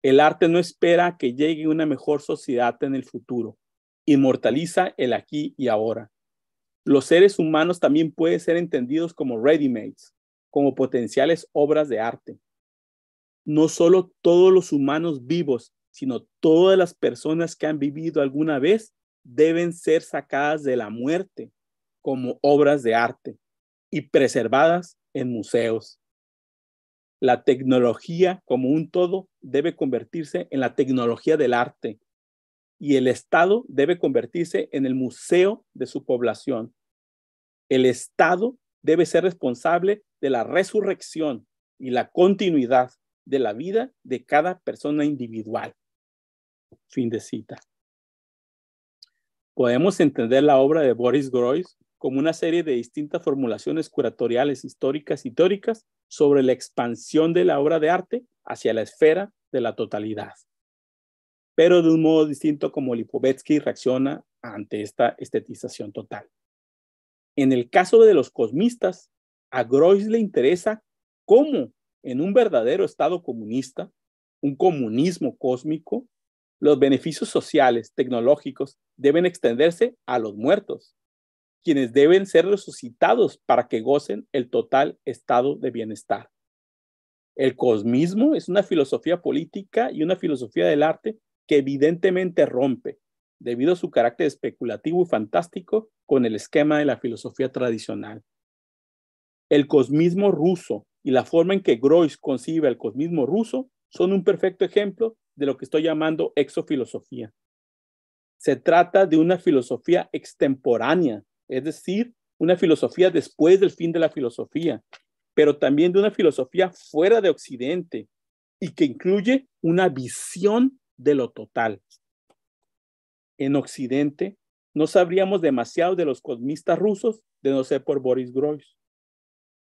El arte no espera que llegue una mejor sociedad en el futuro. Inmortaliza el aquí y ahora. Los seres humanos también pueden ser entendidos como ready-mades, como potenciales obras de arte. No solo todos los humanos vivos, sino todas las personas que han vivido alguna vez deben ser sacadas de la muerte como obras de arte y preservadas en museos. La tecnología como un todo debe convertirse en la tecnología del arte y el Estado debe convertirse en el museo de su población. El Estado debe ser responsable de la resurrección y la continuidad de la vida de cada persona individual. Fin de cita. Podemos entender la obra de Boris Groys como una serie de distintas formulaciones curatoriales históricas y teóricas sobre la expansión de la obra de arte hacia la esfera de la totalidad, pero de un modo distinto como Lipovetsky reacciona ante esta estetización total. En el caso de los cosmistas, a Groys le interesa cómo en un verdadero Estado comunista, un comunismo cósmico, los beneficios sociales, tecnológicos, deben extenderse a los muertos, quienes deben ser resucitados para que gocen el total estado de bienestar. El cosmismo es una filosofía política y una filosofía del arte que evidentemente rompe, debido a su carácter especulativo y fantástico, con el esquema de la filosofía tradicional. El cosmismo ruso y la forma en que Groys concibe el cosmismo ruso son un perfecto ejemplo de lo que estoy llamando exofilosofía. Se trata de una filosofía extemporánea, es decir, una filosofía después del fin de la filosofía, pero también de una filosofía fuera de Occidente y que incluye una visión de lo total. En Occidente no sabríamos demasiado de los cosmistas rusos de no ser por Boris Groys.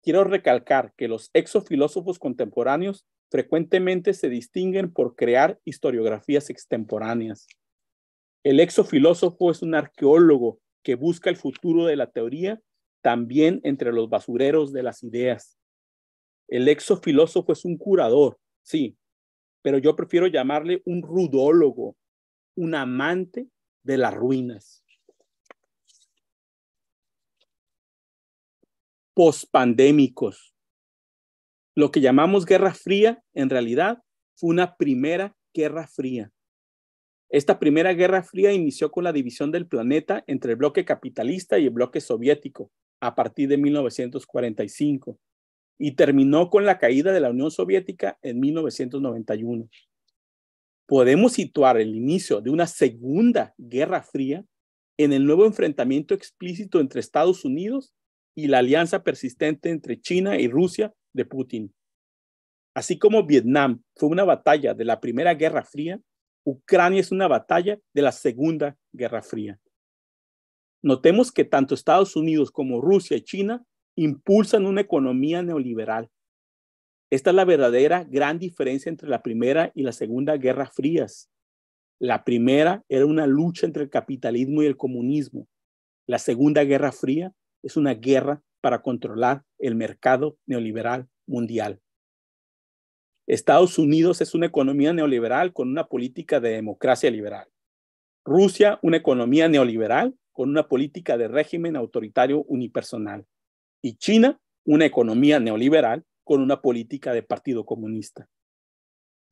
Quiero recalcar que los exofilósofos contemporáneos frecuentemente se distinguen por crear historiografías extemporáneas. El exofilósofo es un arqueólogo que busca el futuro de la teoría también entre los basureros de las ideas. El exofilósofo es un curador, sí, pero yo prefiero llamarle un rudólogo, un amante de las ruinas. Pospandémicos lo que llamamos Guerra Fría, en realidad, fue una primera Guerra Fría. Esta primera Guerra Fría inició con la división del planeta entre el bloque capitalista y el bloque soviético a partir de 1945 y terminó con la caída de la Unión Soviética en 1991. Podemos situar el inicio de una segunda Guerra Fría en el nuevo enfrentamiento explícito entre Estados Unidos y la alianza persistente entre China y Rusia de Putin. Así como Vietnam fue una batalla de la Primera Guerra Fría, Ucrania es una batalla de la Segunda Guerra Fría. Notemos que tanto Estados Unidos como Rusia y China impulsan una economía neoliberal. Esta es la verdadera gran diferencia entre la Primera y la Segunda Guerra Frías. La primera era una lucha entre el capitalismo y el comunismo. La Segunda Guerra Fría es una guerra para controlar el mercado neoliberal mundial. Estados Unidos es una economía neoliberal con una política de democracia liberal. Rusia, una economía neoliberal con una política de régimen autoritario unipersonal. Y China, una economía neoliberal con una política de Partido Comunista.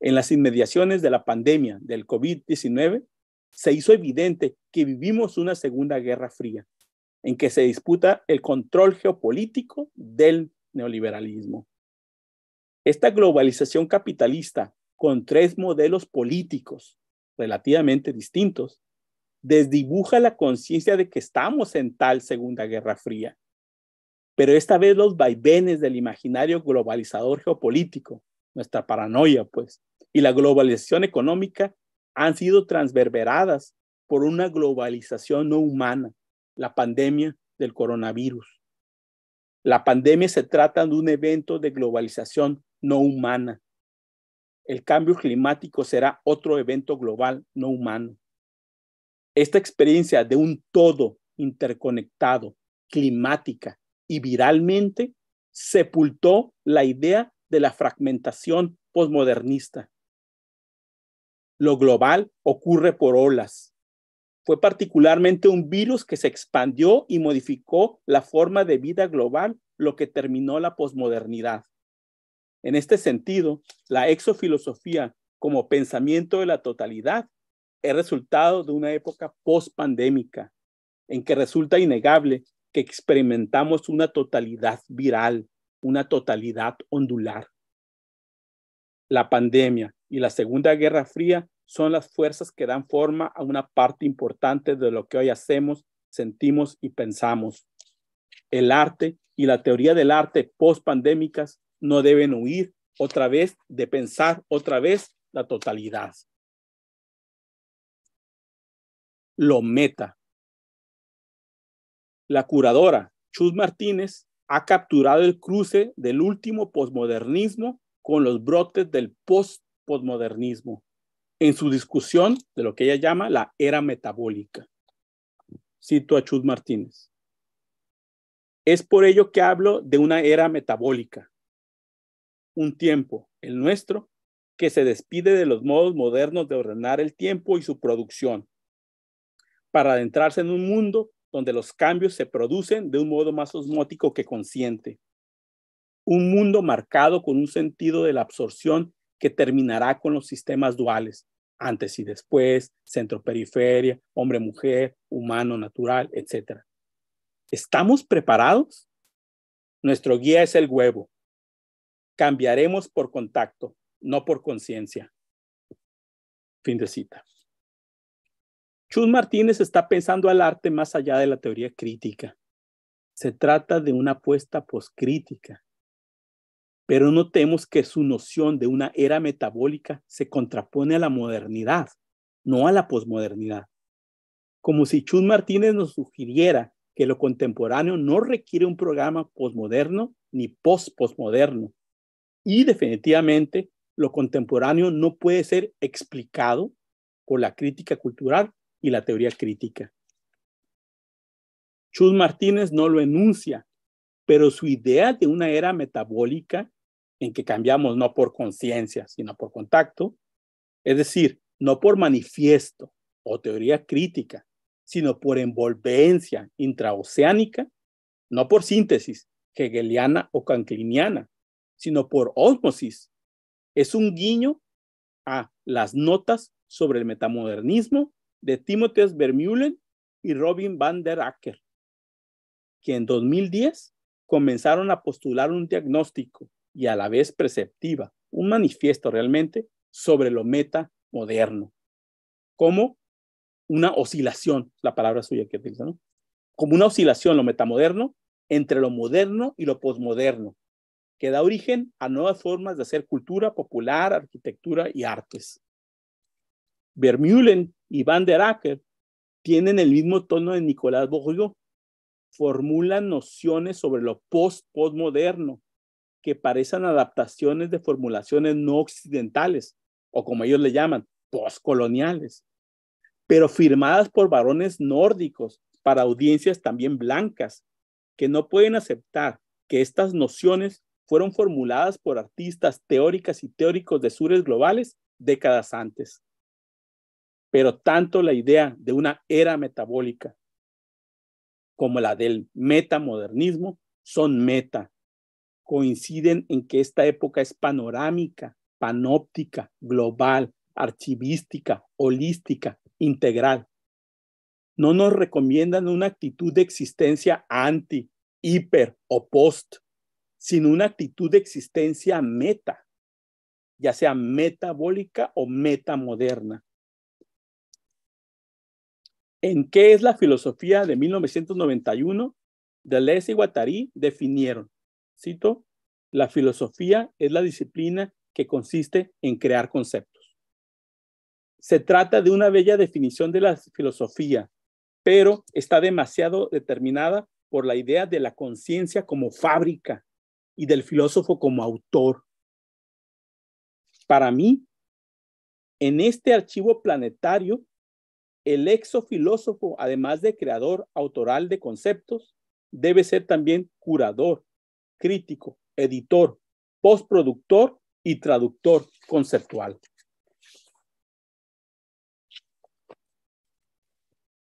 En las inmediaciones de la pandemia del COVID-19, se hizo evidente que vivimos una Segunda Guerra Fría, en que se disputa el control geopolítico del neoliberalismo. Esta globalización capitalista con tres modelos políticos relativamente distintos desdibuja la conciencia de que estamos en tal Segunda Guerra Fría, pero esta vez los vaivenes del imaginario globalizador geopolítico, nuestra paranoia pues, y la globalización económica han sido transverberadas por una globalización no humana, la pandemia del coronavirus. La pandemia se trata de un evento de globalización no humana. El cambio climático será otro evento global no humano. Esta experiencia de un todo interconectado, climática y viralmente, sepultó la idea de la fragmentación posmodernista. Lo global ocurre por olas fue particularmente un virus que se expandió y modificó la forma de vida global, lo que terminó la posmodernidad. En este sentido, la exofilosofía como pensamiento de la totalidad es resultado de una época pospandémica, en que resulta innegable que experimentamos una totalidad viral, una totalidad ondular. La pandemia y la Segunda Guerra Fría son las fuerzas que dan forma a una parte importante de lo que hoy hacemos, sentimos y pensamos. El arte y la teoría del arte post-pandémicas no deben huir otra vez de pensar otra vez la totalidad. Lo meta. La curadora Chus Martínez ha capturado el cruce del último posmodernismo con los brotes del post en su discusión de lo que ella llama la era metabólica. Cito a Martínez. Es por ello que hablo de una era metabólica, un tiempo, el nuestro, que se despide de los modos modernos de ordenar el tiempo y su producción, para adentrarse en un mundo donde los cambios se producen de un modo más osmótico que consciente. Un mundo marcado con un sentido de la absorción que terminará con los sistemas duales, antes y después, centro-periferia, hombre-mujer, humano-natural, etc. ¿Estamos preparados? Nuestro guía es el huevo. Cambiaremos por contacto, no por conciencia. Fin de cita. Chus Martínez está pensando al arte más allá de la teoría crítica. Se trata de una apuesta poscrítica pero notemos que su noción de una era metabólica se contrapone a la modernidad, no a la posmodernidad. Como si Chus Martínez nos sugiriera que lo contemporáneo no requiere un programa posmoderno ni post-posmoderno. Y definitivamente lo contemporáneo no puede ser explicado por la crítica cultural y la teoría crítica. Chus Martínez no lo enuncia, pero su idea de una era metabólica en que cambiamos no por conciencia, sino por contacto, es decir, no por manifiesto o teoría crítica, sino por envolvencia intraoceánica, no por síntesis hegeliana o cancliniana, sino por ósmosis. Es un guiño a las notas sobre el metamodernismo de Timothy Vermeulen y Robin van der Acker, que en 2010 comenzaron a postular un diagnóstico y a la vez preceptiva, un manifiesto realmente sobre lo meta moderno, como una oscilación, la palabra suya que utiliza, Como una oscilación lo metamoderno entre lo moderno y lo posmoderno, que da origen a nuevas formas de hacer cultura popular, arquitectura y artes. Vermeulen y Van der Acker tienen el mismo tono de Nicolás Bourdieu, formulan nociones sobre lo post-postmoderno, que parecen adaptaciones de formulaciones no occidentales, o como ellos le llaman, postcoloniales, pero firmadas por varones nórdicos para audiencias también blancas, que no pueden aceptar que estas nociones fueron formuladas por artistas teóricas y teóricos de sures globales décadas antes. Pero tanto la idea de una era metabólica como la del metamodernismo son meta, coinciden en que esta época es panorámica, panóptica, global, archivística, holística, integral. No nos recomiendan una actitud de existencia anti, hiper o post, sino una actitud de existencia meta, ya sea metabólica o metamoderna. ¿En qué es la filosofía de 1991? Deleuze y Guattari definieron cito, la filosofía es la disciplina que consiste en crear conceptos. Se trata de una bella definición de la filosofía, pero está demasiado determinada por la idea de la conciencia como fábrica y del filósofo como autor. Para mí, en este archivo planetario, el exofilósofo, además de creador autoral de conceptos, debe ser también curador, crítico, editor, postproductor y traductor conceptual.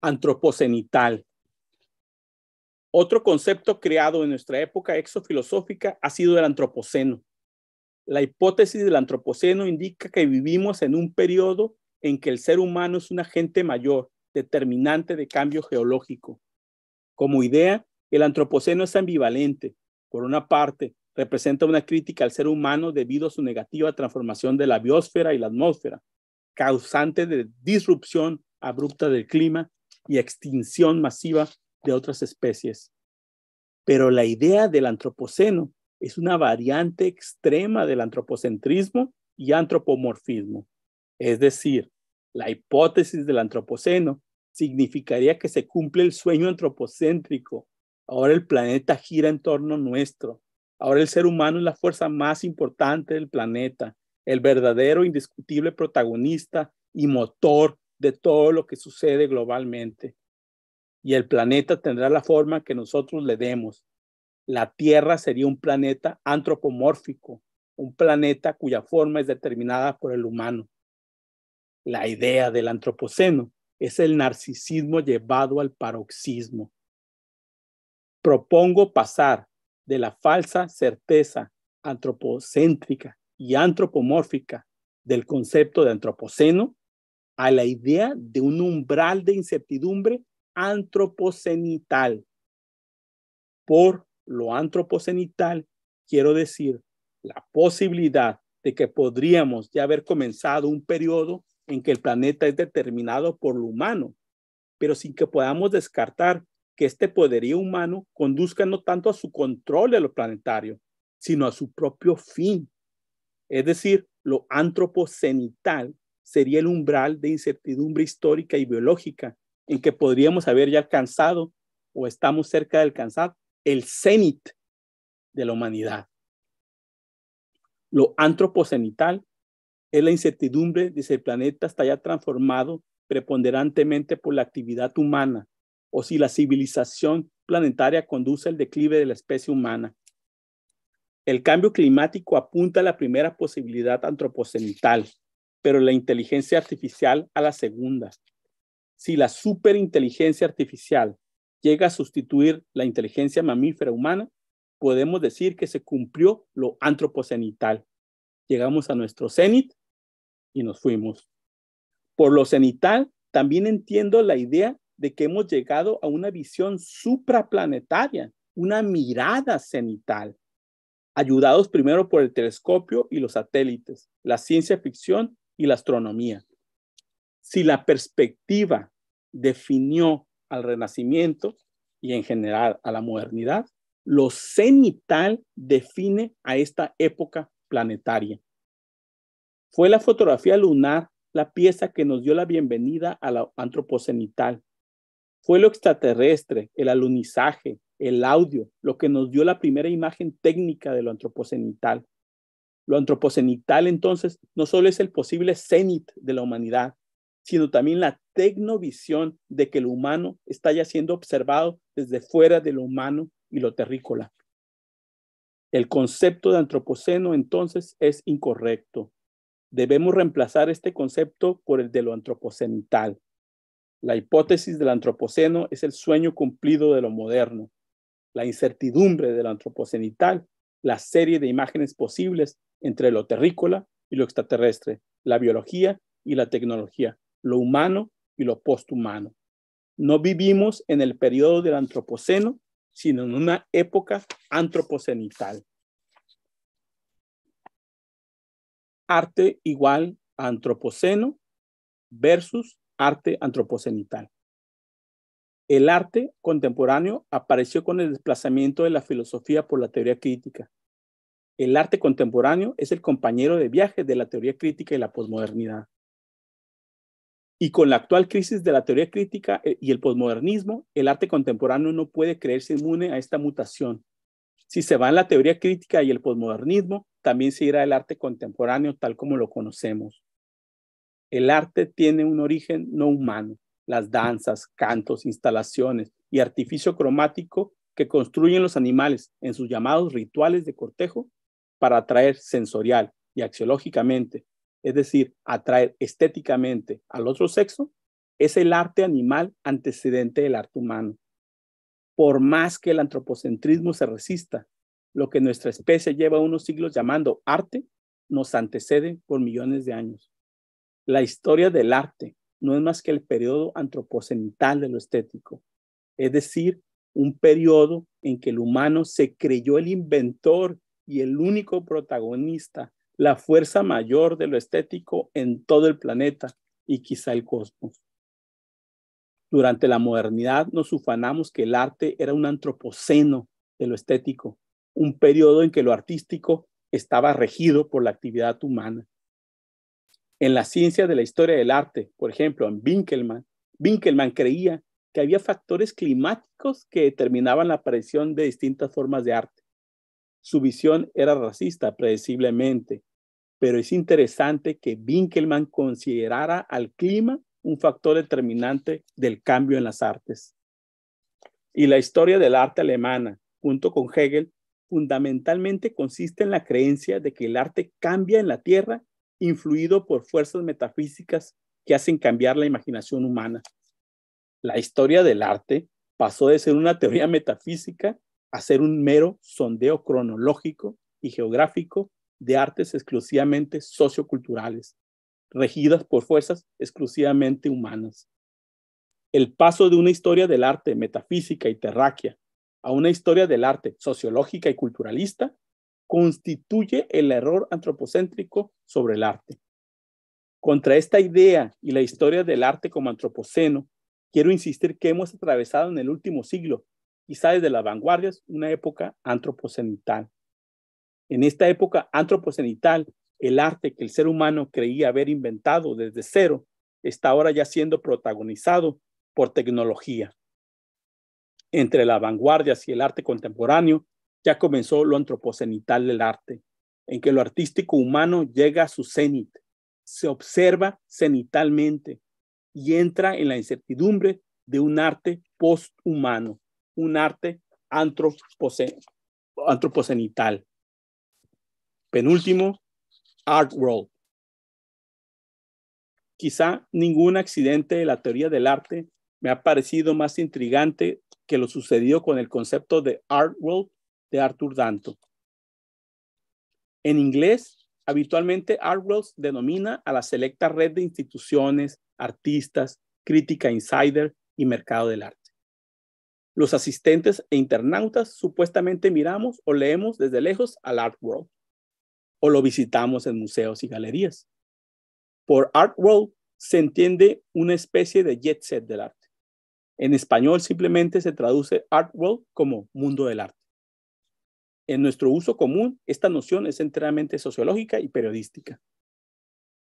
Antropocenital. Otro concepto creado en nuestra época exofilosófica ha sido el antropoceno. La hipótesis del antropoceno indica que vivimos en un periodo en que el ser humano es un agente mayor, determinante de cambio geológico. Como idea, el antropoceno es ambivalente, por una parte, representa una crítica al ser humano debido a su negativa transformación de la biosfera y la atmósfera, causante de disrupción abrupta del clima y extinción masiva de otras especies. Pero la idea del antropoceno es una variante extrema del antropocentrismo y antropomorfismo. Es decir, la hipótesis del antropoceno significaría que se cumple el sueño antropocéntrico Ahora el planeta gira en torno nuestro. Ahora el ser humano es la fuerza más importante del planeta, el verdadero indiscutible protagonista y motor de todo lo que sucede globalmente. Y el planeta tendrá la forma que nosotros le demos. La Tierra sería un planeta antropomórfico, un planeta cuya forma es determinada por el humano. La idea del antropoceno es el narcisismo llevado al paroxismo Propongo pasar de la falsa certeza antropocéntrica y antropomórfica del concepto de antropoceno a la idea de un umbral de incertidumbre antropocenital. Por lo antropocenital quiero decir la posibilidad de que podríamos ya haber comenzado un periodo en que el planeta es determinado por lo humano, pero sin que podamos descartar que este poderío humano conduzca no tanto a su control de lo planetario, sino a su propio fin. Es decir, lo antropocenital sería el umbral de incertidumbre histórica y biológica en que podríamos haber ya alcanzado o estamos cerca de alcanzar el cenit de la humanidad. Lo antropocenital es la incertidumbre de si el planeta está ya transformado preponderantemente por la actividad humana, o si la civilización planetaria conduce al declive de la especie humana. El cambio climático apunta a la primera posibilidad antropocenital, pero la inteligencia artificial a la segunda. Si la superinteligencia artificial llega a sustituir la inteligencia mamífera humana, podemos decir que se cumplió lo antropocenital. Llegamos a nuestro cenit y nos fuimos. Por lo cenital, también entiendo la idea de que hemos llegado a una visión supraplanetaria, una mirada cenital, ayudados primero por el telescopio y los satélites, la ciencia ficción y la astronomía. Si la perspectiva definió al Renacimiento y en general a la modernidad, lo cenital define a esta época planetaria. Fue la fotografía lunar la pieza que nos dio la bienvenida a la antropocenital, fue lo extraterrestre, el alunizaje, el audio, lo que nos dio la primera imagen técnica de lo antropocenital. Lo antropocenital entonces no solo es el posible cenit de la humanidad, sino también la tecnovisión de que lo humano está ya siendo observado desde fuera de lo humano y lo terrícola. El concepto de antropoceno entonces es incorrecto. Debemos reemplazar este concepto por el de lo antropocenital. La hipótesis del antropoceno es el sueño cumplido de lo moderno, la incertidumbre del antropocenital, la serie de imágenes posibles entre lo terrícola y lo extraterrestre, la biología y la tecnología, lo humano y lo posthumano. No vivimos en el periodo del antropoceno, sino en una época antropocenital. Arte igual a antropoceno versus arte antropocenital. El arte contemporáneo apareció con el desplazamiento de la filosofía por la teoría crítica. El arte contemporáneo es el compañero de viaje de la teoría crítica y la posmodernidad. Y con la actual crisis de la teoría crítica eh, y el posmodernismo, el arte contemporáneo no puede creerse inmune a esta mutación. Si se va en la teoría crítica y el posmodernismo, también se irá el arte contemporáneo tal como lo conocemos. El arte tiene un origen no humano. Las danzas, cantos, instalaciones y artificio cromático que construyen los animales en sus llamados rituales de cortejo para atraer sensorial y axiológicamente, es decir, atraer estéticamente al otro sexo, es el arte animal antecedente del arte humano. Por más que el antropocentrismo se resista, lo que nuestra especie lleva unos siglos llamando arte nos antecede por millones de años. La historia del arte no es más que el periodo antropocental de lo estético, es decir, un periodo en que el humano se creyó el inventor y el único protagonista, la fuerza mayor de lo estético en todo el planeta y quizá el cosmos. Durante la modernidad nos ufanamos que el arte era un antropoceno de lo estético, un periodo en que lo artístico estaba regido por la actividad humana. En la ciencia de la historia del arte, por ejemplo, en Winkelmann, Winkelmann creía que había factores climáticos que determinaban la aparición de distintas formas de arte. Su visión era racista, predeciblemente, pero es interesante que Winkelmann considerara al clima un factor determinante del cambio en las artes. Y la historia del arte alemana, junto con Hegel, fundamentalmente consiste en la creencia de que el arte cambia en la tierra influido por fuerzas metafísicas que hacen cambiar la imaginación humana. La historia del arte pasó de ser una teoría metafísica a ser un mero sondeo cronológico y geográfico de artes exclusivamente socioculturales, regidas por fuerzas exclusivamente humanas. El paso de una historia del arte metafísica y terráquea a una historia del arte sociológica y culturalista constituye el error antropocéntrico sobre el arte. Contra esta idea y la historia del arte como antropoceno, quiero insistir que hemos atravesado en el último siglo, quizá desde las vanguardias, una época antropocenital. En esta época antropocenital, el arte que el ser humano creía haber inventado desde cero está ahora ya siendo protagonizado por tecnología. Entre las vanguardias y el arte contemporáneo ya comenzó lo antropocenital del arte, en que lo artístico humano llega a su cenit, se observa cenitalmente y entra en la incertidumbre de un arte posthumano, un arte antropocen antropocenital. Penúltimo, Art World. Quizá ningún accidente de la teoría del arte me ha parecido más intrigante que lo sucedido con el concepto de Art World de Arthur Danto. En inglés, habitualmente Artworlds denomina a la selecta red de instituciones, artistas, crítica insider y mercado del arte. Los asistentes e internautas supuestamente miramos o leemos desde lejos al Art World o lo visitamos en museos y galerías. Por Art World se entiende una especie de jet set del arte. En español simplemente se traduce Art World como mundo del arte. En nuestro uso común, esta noción es enteramente sociológica y periodística.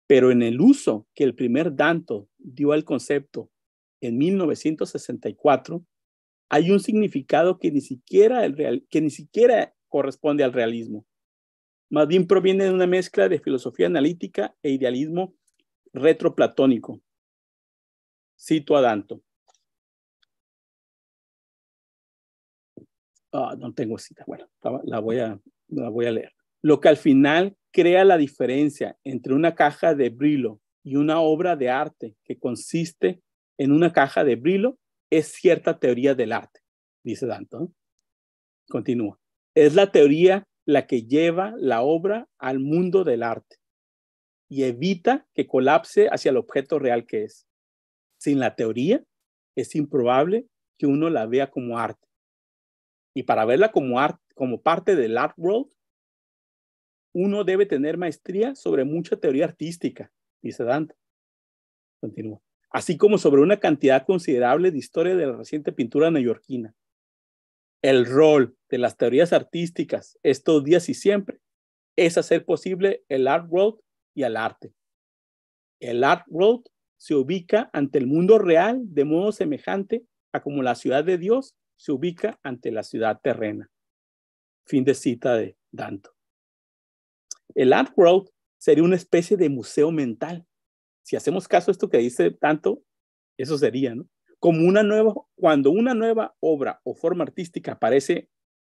Pero en el uso que el primer Danto dio al concepto en 1964, hay un significado que ni siquiera, corresponde al realismo. Más proviene de una mezcla de filosofía analítica e idealismo retroplatónico. Cito a Danto. Ah, no tengo cita, bueno, la voy, a, la voy a leer. Lo que al final crea la diferencia entre una caja de brillo y una obra de arte que consiste en una caja de brillo es cierta teoría del arte, dice Danton. Continúa. Es la teoría la que lleva la obra al mundo del arte y evita que colapse hacia el objeto real que es. Sin la teoría, es improbable que uno la vea como arte y para verla como, como parte del art world, uno debe tener maestría sobre mucha teoría artística, dice Dante. Continúa. Así como sobre una cantidad considerable de historia de la reciente pintura neoyorquina. El rol de las teorías artísticas estos días y siempre es hacer posible el art world y el arte. El art world se ubica ante el mundo real de modo semejante a como la ciudad de Dios se ubica ante la ciudad terrena. Fin de cita de Danto. El Art World sería una especie de museo mental. Si hacemos caso a esto que dice Danto, eso sería, ¿no? Como una nueva, cuando una nueva obra o forma artística aparece,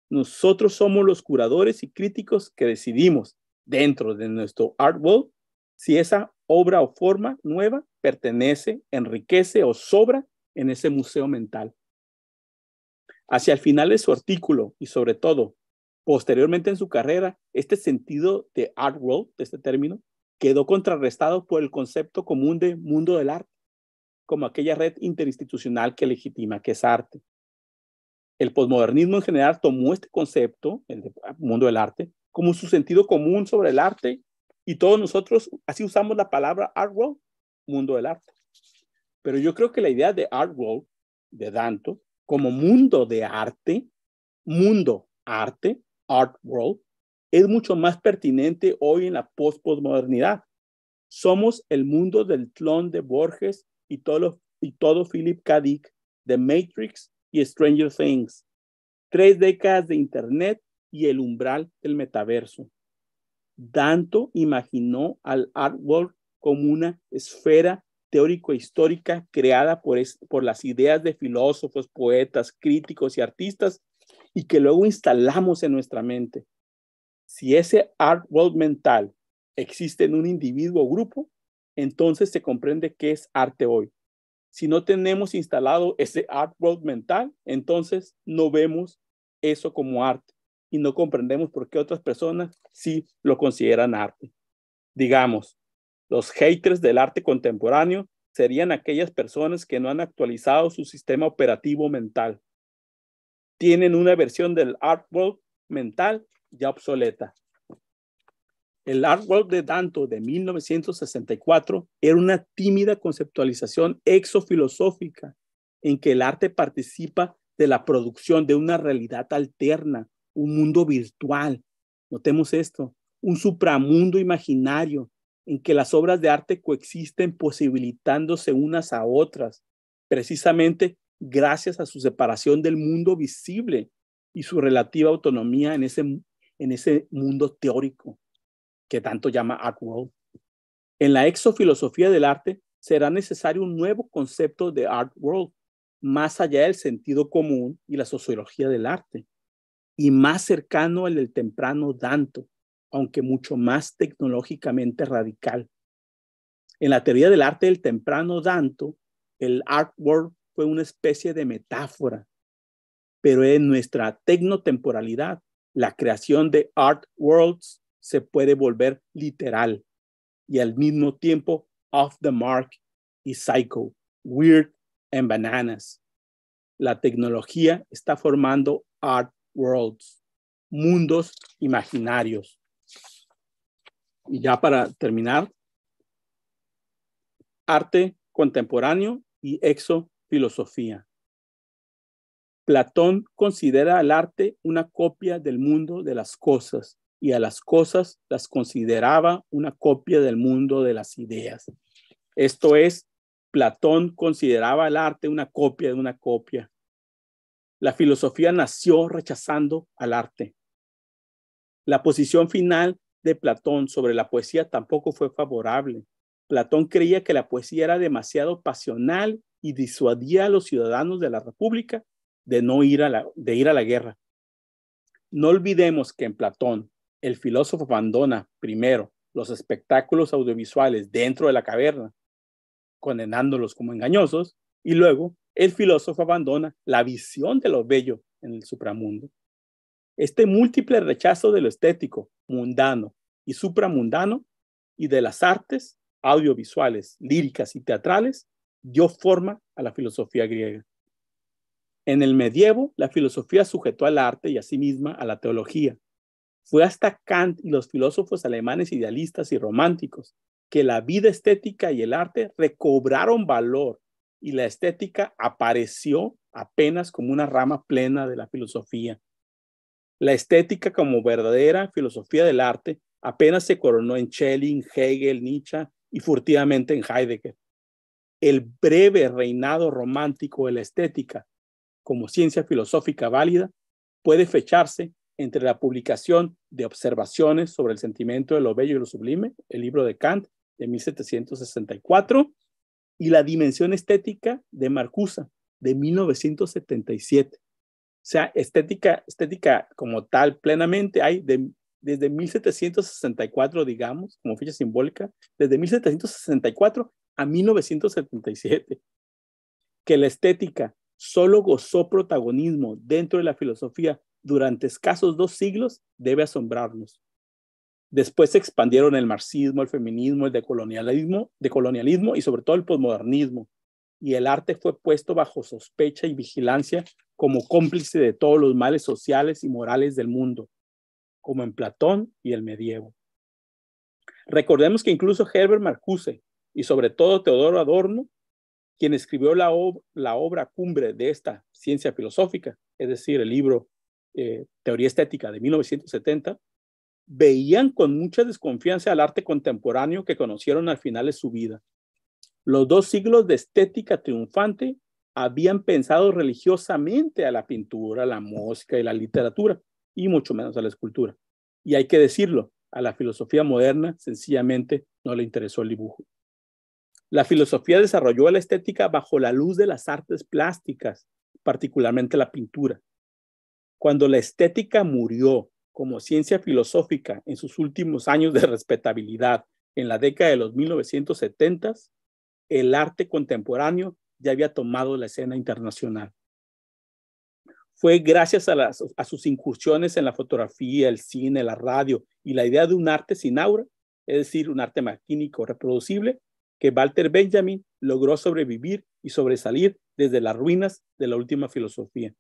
nosotros somos los curadores y críticos que decidimos dentro de nuestro Art World si esa obra o forma nueva pertenece, enriquece o sobra en ese museo mental. Hacia el final de su artículo y sobre todo posteriormente en su carrera, este sentido de art world, de este término, quedó contrarrestado por el concepto común de mundo del arte, como aquella red interinstitucional que legitima que es arte. El posmodernismo en general tomó este concepto, el de mundo del arte, como su sentido común sobre el arte y todos nosotros así usamos la palabra art world, mundo del arte. Pero yo creo que la idea de art world de Danto como mundo de arte, mundo arte, art world, es mucho más pertinente hoy en la post-postmodernidad. Somos el mundo del clon de Borges y todo, y todo Philip K. Dick, The Matrix y Stranger Things. Tres décadas de Internet y el umbral del metaverso. Danto imaginó al art world como una esfera teórico-histórica e creada por, por las ideas de filósofos, poetas, críticos y artistas y que luego instalamos en nuestra mente. Si ese art world mental existe en un individuo o grupo, entonces se comprende qué es arte hoy. Si no tenemos instalado ese art world mental, entonces no vemos eso como arte y no comprendemos por qué otras personas sí lo consideran arte. Digamos, los haters del arte contemporáneo serían aquellas personas que no han actualizado su sistema operativo mental. Tienen una versión del world mental ya obsoleta. El world de Danto de 1964 era una tímida conceptualización exofilosófica en que el arte participa de la producción de una realidad alterna, un mundo virtual. Notemos esto, un supramundo imaginario en que las obras de arte coexisten posibilitándose unas a otras, precisamente gracias a su separación del mundo visible y su relativa autonomía en ese, en ese mundo teórico que tanto llama Art World. En la exofilosofía del arte será necesario un nuevo concepto de Art World, más allá del sentido común y la sociología del arte, y más cercano al del temprano Danto, aunque mucho más tecnológicamente radical. En la teoría del arte del temprano Danto, el world fue una especie de metáfora, pero en nuestra tecnotemporalidad, la creación de art worlds se puede volver literal y al mismo tiempo off the mark y psycho, weird and bananas. La tecnología está formando art worlds, mundos imaginarios y ya para terminar, arte contemporáneo y exofilosofía. Platón considera al arte una copia del mundo de las cosas y a las cosas las consideraba una copia del mundo de las ideas. Esto es, Platón consideraba al arte una copia de una copia. La filosofía nació rechazando al arte. La posición final de Platón sobre la poesía tampoco fue favorable. Platón creía que la poesía era demasiado pasional y disuadía a los ciudadanos de la República de no ir a la, de ir a la guerra. No olvidemos que en Platón el filósofo abandona primero los espectáculos audiovisuales dentro de la caverna, condenándolos como engañosos, y luego el filósofo abandona la visión de lo bello en el supramundo. Este múltiple rechazo de lo estético mundano y supramundano y de las artes audiovisuales, líricas y teatrales dio forma a la filosofía griega. En el medievo, la filosofía sujetó al arte y a sí misma a la teología. Fue hasta Kant y los filósofos alemanes idealistas y románticos que la vida estética y el arte recobraron valor y la estética apareció apenas como una rama plena de la filosofía. La estética como verdadera filosofía del arte apenas se coronó en Schelling, Hegel, Nietzsche y furtivamente en Heidegger. El breve reinado romántico de la estética como ciencia filosófica válida puede fecharse entre la publicación de Observaciones sobre el sentimiento de lo bello y lo sublime, el libro de Kant de 1764, y La dimensión estética de Marcusa de 1977 sea, estética, estética como tal plenamente hay desde 1764, digamos, como fecha simbólica, desde 1764 a 1977, que la estética solo gozó protagonismo dentro de la filosofía durante escasos dos siglos debe asombrarnos. Después se expandieron el marxismo, el feminismo, el decolonialismo, decolonialismo y sobre todo el posmodernismo, y el arte fue puesto bajo sospecha y vigilancia como cómplice de todos los males sociales y morales del mundo, como en Platón y el medievo. Recordemos que incluso Herbert Marcuse y sobre todo Teodoro Adorno, quien escribió la, obra cumbre de esta ciencia filosófica, es decir, el libro eh, Teoría Estética de 1970, veían con mucha desconfianza al arte contemporáneo que conocieron al final de su vida. Los dos siglos de estética triunfante habían pensado religiosamente a la pintura, la música y la literatura, y mucho menos a la escultura. Y hay que decirlo, a la filosofía moderna sencillamente no le interesó el dibujo. La filosofía desarrolló la estética bajo la luz de las artes plásticas, particularmente la pintura. Cuando la estética murió como ciencia filosófica en sus últimos años de respetabilidad en la década de los 1970, el arte contemporáneo ya había tomado la escena internacional. Fue gracias a, sus incursiones en la fotografía, el cine, la radio y la idea de un arte sin aura, es decir, un arte maquínico reproducible, que Walter Benjamin logró sobrevivir y sobresalir desde las ruinas de la última filosofía.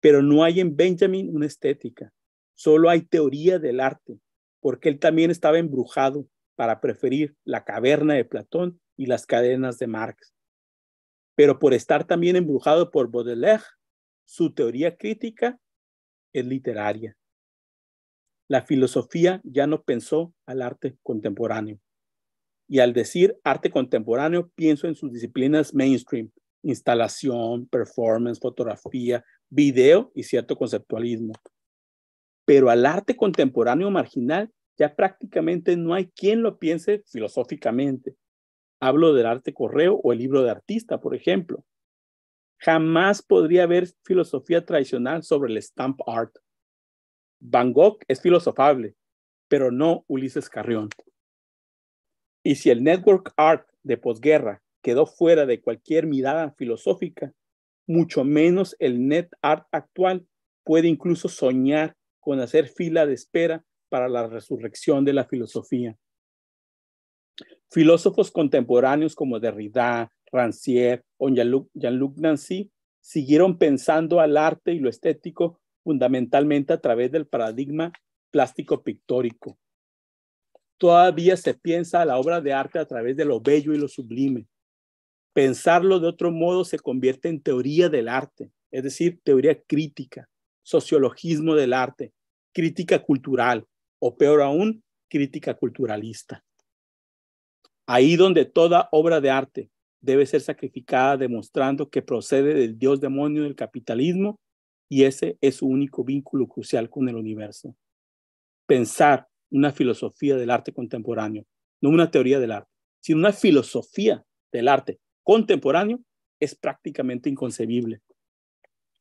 Pero no hay en Benjamin una estética, solo hay teoría del arte, porque él también estaba embrujado para preferir la caverna de Platón y las cadenas de Marx pero por estar también embrujado por Baudelaire, su teoría crítica es literaria. La filosofía ya no pensó al arte contemporáneo. Y al decir arte contemporáneo, pienso en sus disciplinas mainstream, instalación, performance, fotografía, video y cierto conceptualismo. Pero al arte contemporáneo marginal ya prácticamente no hay quien lo piense filosóficamente. Hablo del arte correo o el libro de artista, por ejemplo. Jamás podría haber filosofía tradicional sobre el stamp art. Van Gogh es filosofable, pero no Ulises Carrión. Y si el network art de posguerra quedó fuera de cualquier mirada filosófica, mucho menos el net art actual puede incluso soñar con hacer fila de espera para la resurrección de la filosofía. Filósofos contemporáneos como Derrida, Rancière o Jean-Luc Nancy siguieron pensando al arte y lo estético fundamentalmente a través del paradigma plástico pictórico. Todavía se piensa la obra de arte a través de lo bello y lo sublime. Pensarlo de otro modo se convierte en teoría del arte, es decir, teoría crítica, sociologismo del arte, crítica cultural o peor aún, crítica culturalista. Ahí donde toda obra de arte debe ser sacrificada demostrando que procede del dios demonio del capitalismo y ese es su único vínculo crucial con el universo. Pensar una filosofía del arte contemporáneo, no una teoría del arte, sino una filosofía del arte contemporáneo es prácticamente inconcebible.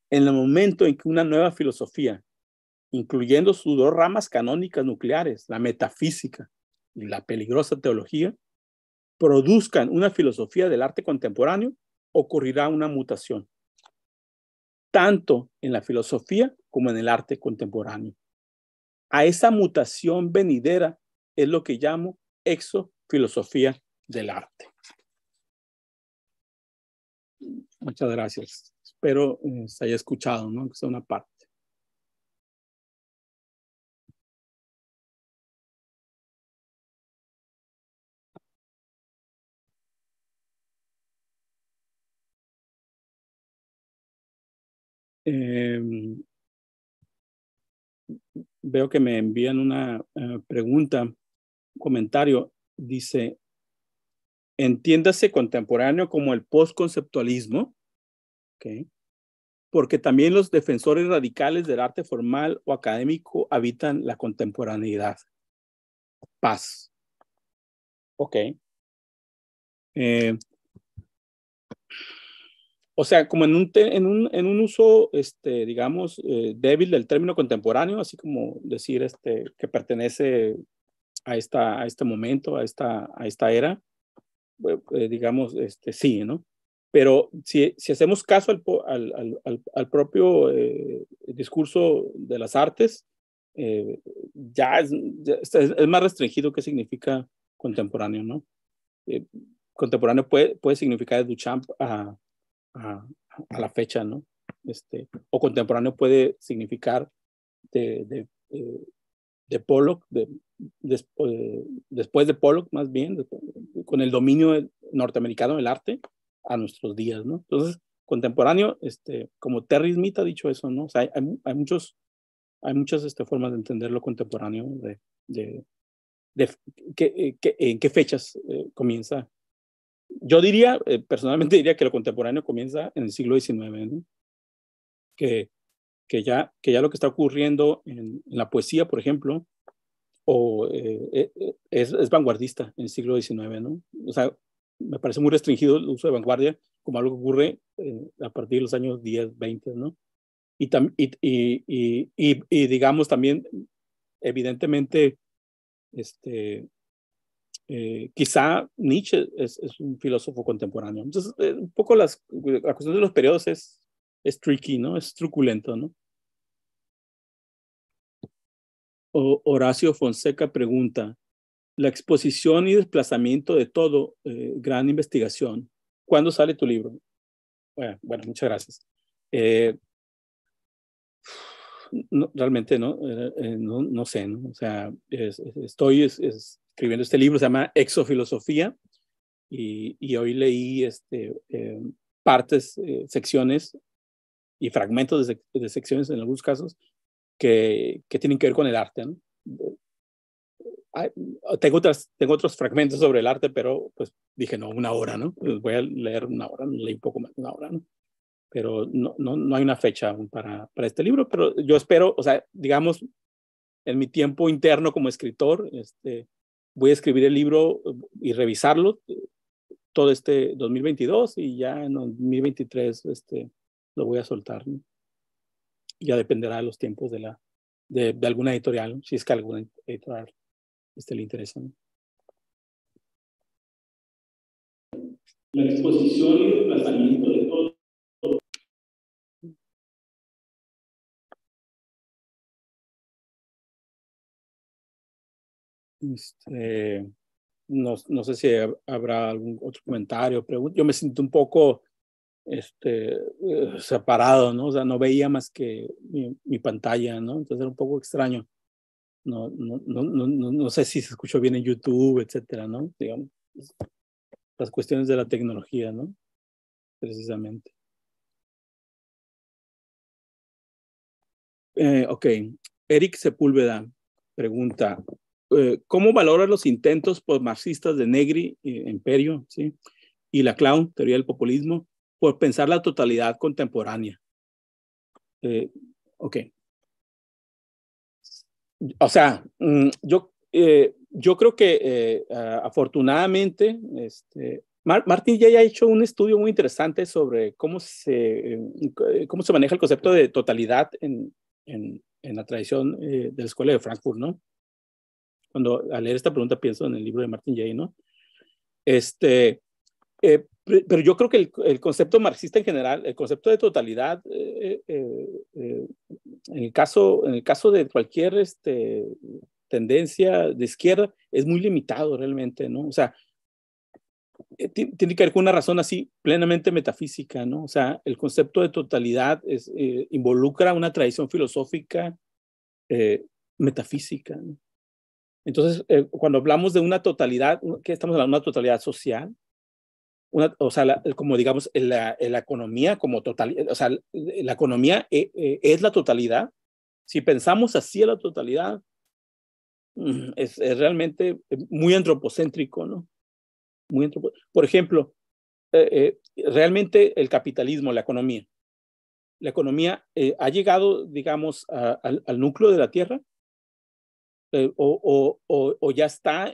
En el momento en que una nueva filosofía, incluyendo sus dos ramas canónicas nucleares, la metafísica y la peligrosa teología, produzcan una filosofía del arte contemporáneo, ocurrirá una mutación, tanto en la filosofía como en el arte contemporáneo. A esa mutación venidera es lo que llamo exofilosofía del arte. Muchas gracias. Espero eh, se haya escuchado, ¿no? Que sea una parte. veo que me envían una eh, pregunta, un comentario. Dice, entiéndase contemporáneo como el postconceptualismo, okay, porque también los defensores radicales del arte formal o académico habitan la contemporaneidad. Paz. Ok. Eh, o sea, como en un, en un, en un uso, este, digamos, eh, débil del término contemporáneo, así como decir este, que pertenece a, esta, a este momento, a esta, a esta era, eh, eh, digamos, este, sí, ¿no? Pero si, si hacemos caso al, al, al, al propio discurso de las artes, ya, es, es, más restringido qué significa contemporáneo, ¿no? contemporáneo puede, puede significar de Duchamp a a, la fecha, ¿no? Este, o contemporáneo puede significar de, de, eh, Pollock, de, después de Pollock más bien, con el dominio norteamericano del arte a nuestros días, ¿no? Entonces, contemporáneo, este, como Terry Smith ha dicho eso, ¿no? O sea, hay, muchos, hay muchas este, formas de entender lo contemporáneo, de, de, que, en qué fechas eh, comienza yo diría, eh, personalmente diría que lo contemporáneo comienza en el siglo XIX, ¿no? que, que, ya, que ya lo que está ocurriendo en, la poesía, por ejemplo, o, eh, eh, es, vanguardista en el siglo XIX, ¿no? O sea, me parece muy restringido el uso de vanguardia como algo que ocurre a partir de los años 10, 20, ¿no? Y, y, y digamos también, evidentemente, este, eh, quizá Nietzsche es, un filósofo contemporáneo. Entonces, eh, un poco las, la cuestión de los periodos es, tricky, ¿no? Es truculento, ¿no? Horacio Fonseca pregunta, la exposición y desplazamiento de todo, eh, gran investigación. ¿Cuándo sale tu libro? Bueno, muchas gracias. realmente no, no, no, sé, ¿no? O sea, estoy, es, escribiendo este libro, se llama Exofilosofía, y, y hoy leí este, eh, partes, eh, secciones y fragmentos de, secciones en algunos casos que, que tienen que ver con el arte. ¿no? Eh, tengo, otras, tengo otros fragmentos sobre el arte, pero pues dije, no, una hora, ¿no? Pues, voy a leer una hora, leí un poco más, una hora, ¿no? Pero no, no, no hay una fecha aún para, para este libro, pero yo espero, o sea, digamos, en mi tiempo interno como escritor, este, voy a escribir el libro eh, y revisarlo eh, todo este 2022 y ya en 2023 este, lo voy a soltar. Ya dependerá de los tiempos de, la, de, alguna editorial, si es que alguna editorial este, le interesa. La exposición y el de Este, no, no, sé si habrá algún otro comentario, Yo me siento un poco este, eh, separado, ¿no? O sea, no veía más que mi, pantalla, ¿no? Entonces era un poco extraño. No, no, no, no, no sé si se escuchó bien en YouTube, etcétera, ¿no? Digamos, las cuestiones de la tecnología, ¿no? Precisamente. Eh, ok. Eric Sepúlveda pregunta, eh, ¿cómo valora los intentos post-marxistas pues, de Negri, eh, Imperio, ¿sí? y la Clown, teoría del populismo, por pensar la totalidad contemporánea? Eh, ok. O sea, mm, yo, yo creo que afortunadamente, este, Martín ya ha hecho un estudio muy interesante sobre cómo se, cómo se maneja el concepto de totalidad en, en la tradición de la escuela de Frankfurt, ¿no? cuando al leer esta pregunta pienso en el libro de Martin Jay, ¿no? Este, eh, pero yo creo que el, concepto marxista en general, el concepto de totalidad, eh, eh, en, el caso, en el caso de cualquier este, tendencia de izquierda, es muy limitado realmente, ¿no? O sea, tiene que haber una razón así plenamente metafísica, ¿no? O sea, el concepto de totalidad involucra una tradición filosófica metafísica, ¿no? Entonces, eh, cuando hablamos de una totalidad, ¿qué estamos hablando? Una totalidad social, una, o sea, como digamos, la, economía como totalidad, eh, o sea, la economía eh, es la totalidad. Si pensamos así a la totalidad, mm, es, realmente muy antropocéntrico, ¿no? Muy Por ejemplo, realmente el capitalismo, la economía, la economía ha llegado, digamos, al, al núcleo de la Tierra eh, o, ya está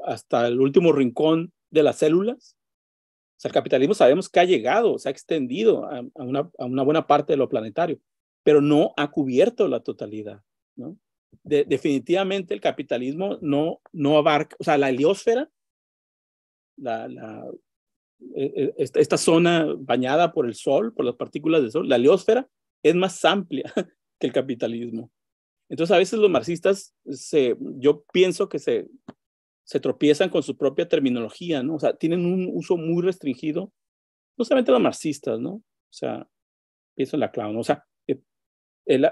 hasta, el, último rincón de las células. O sea, el capitalismo sabemos que ha llegado, se ha extendido a, una, buena parte de lo planetario, pero no ha cubierto la totalidad. definitivamente el capitalismo no, abarca, o sea, la heliosfera, e, e, esta, esta zona bañada por el sol, por las partículas del sol, la heliosfera es más amplia que el capitalismo. Entonces a veces los marxistas, se, yo pienso que se, se tropiezan con su propia terminología, ¿no? O sea, tienen un uso muy restringido, no solamente los marxistas, ¿no? O sea, pienso en la clown, ¿no? o sea, eh,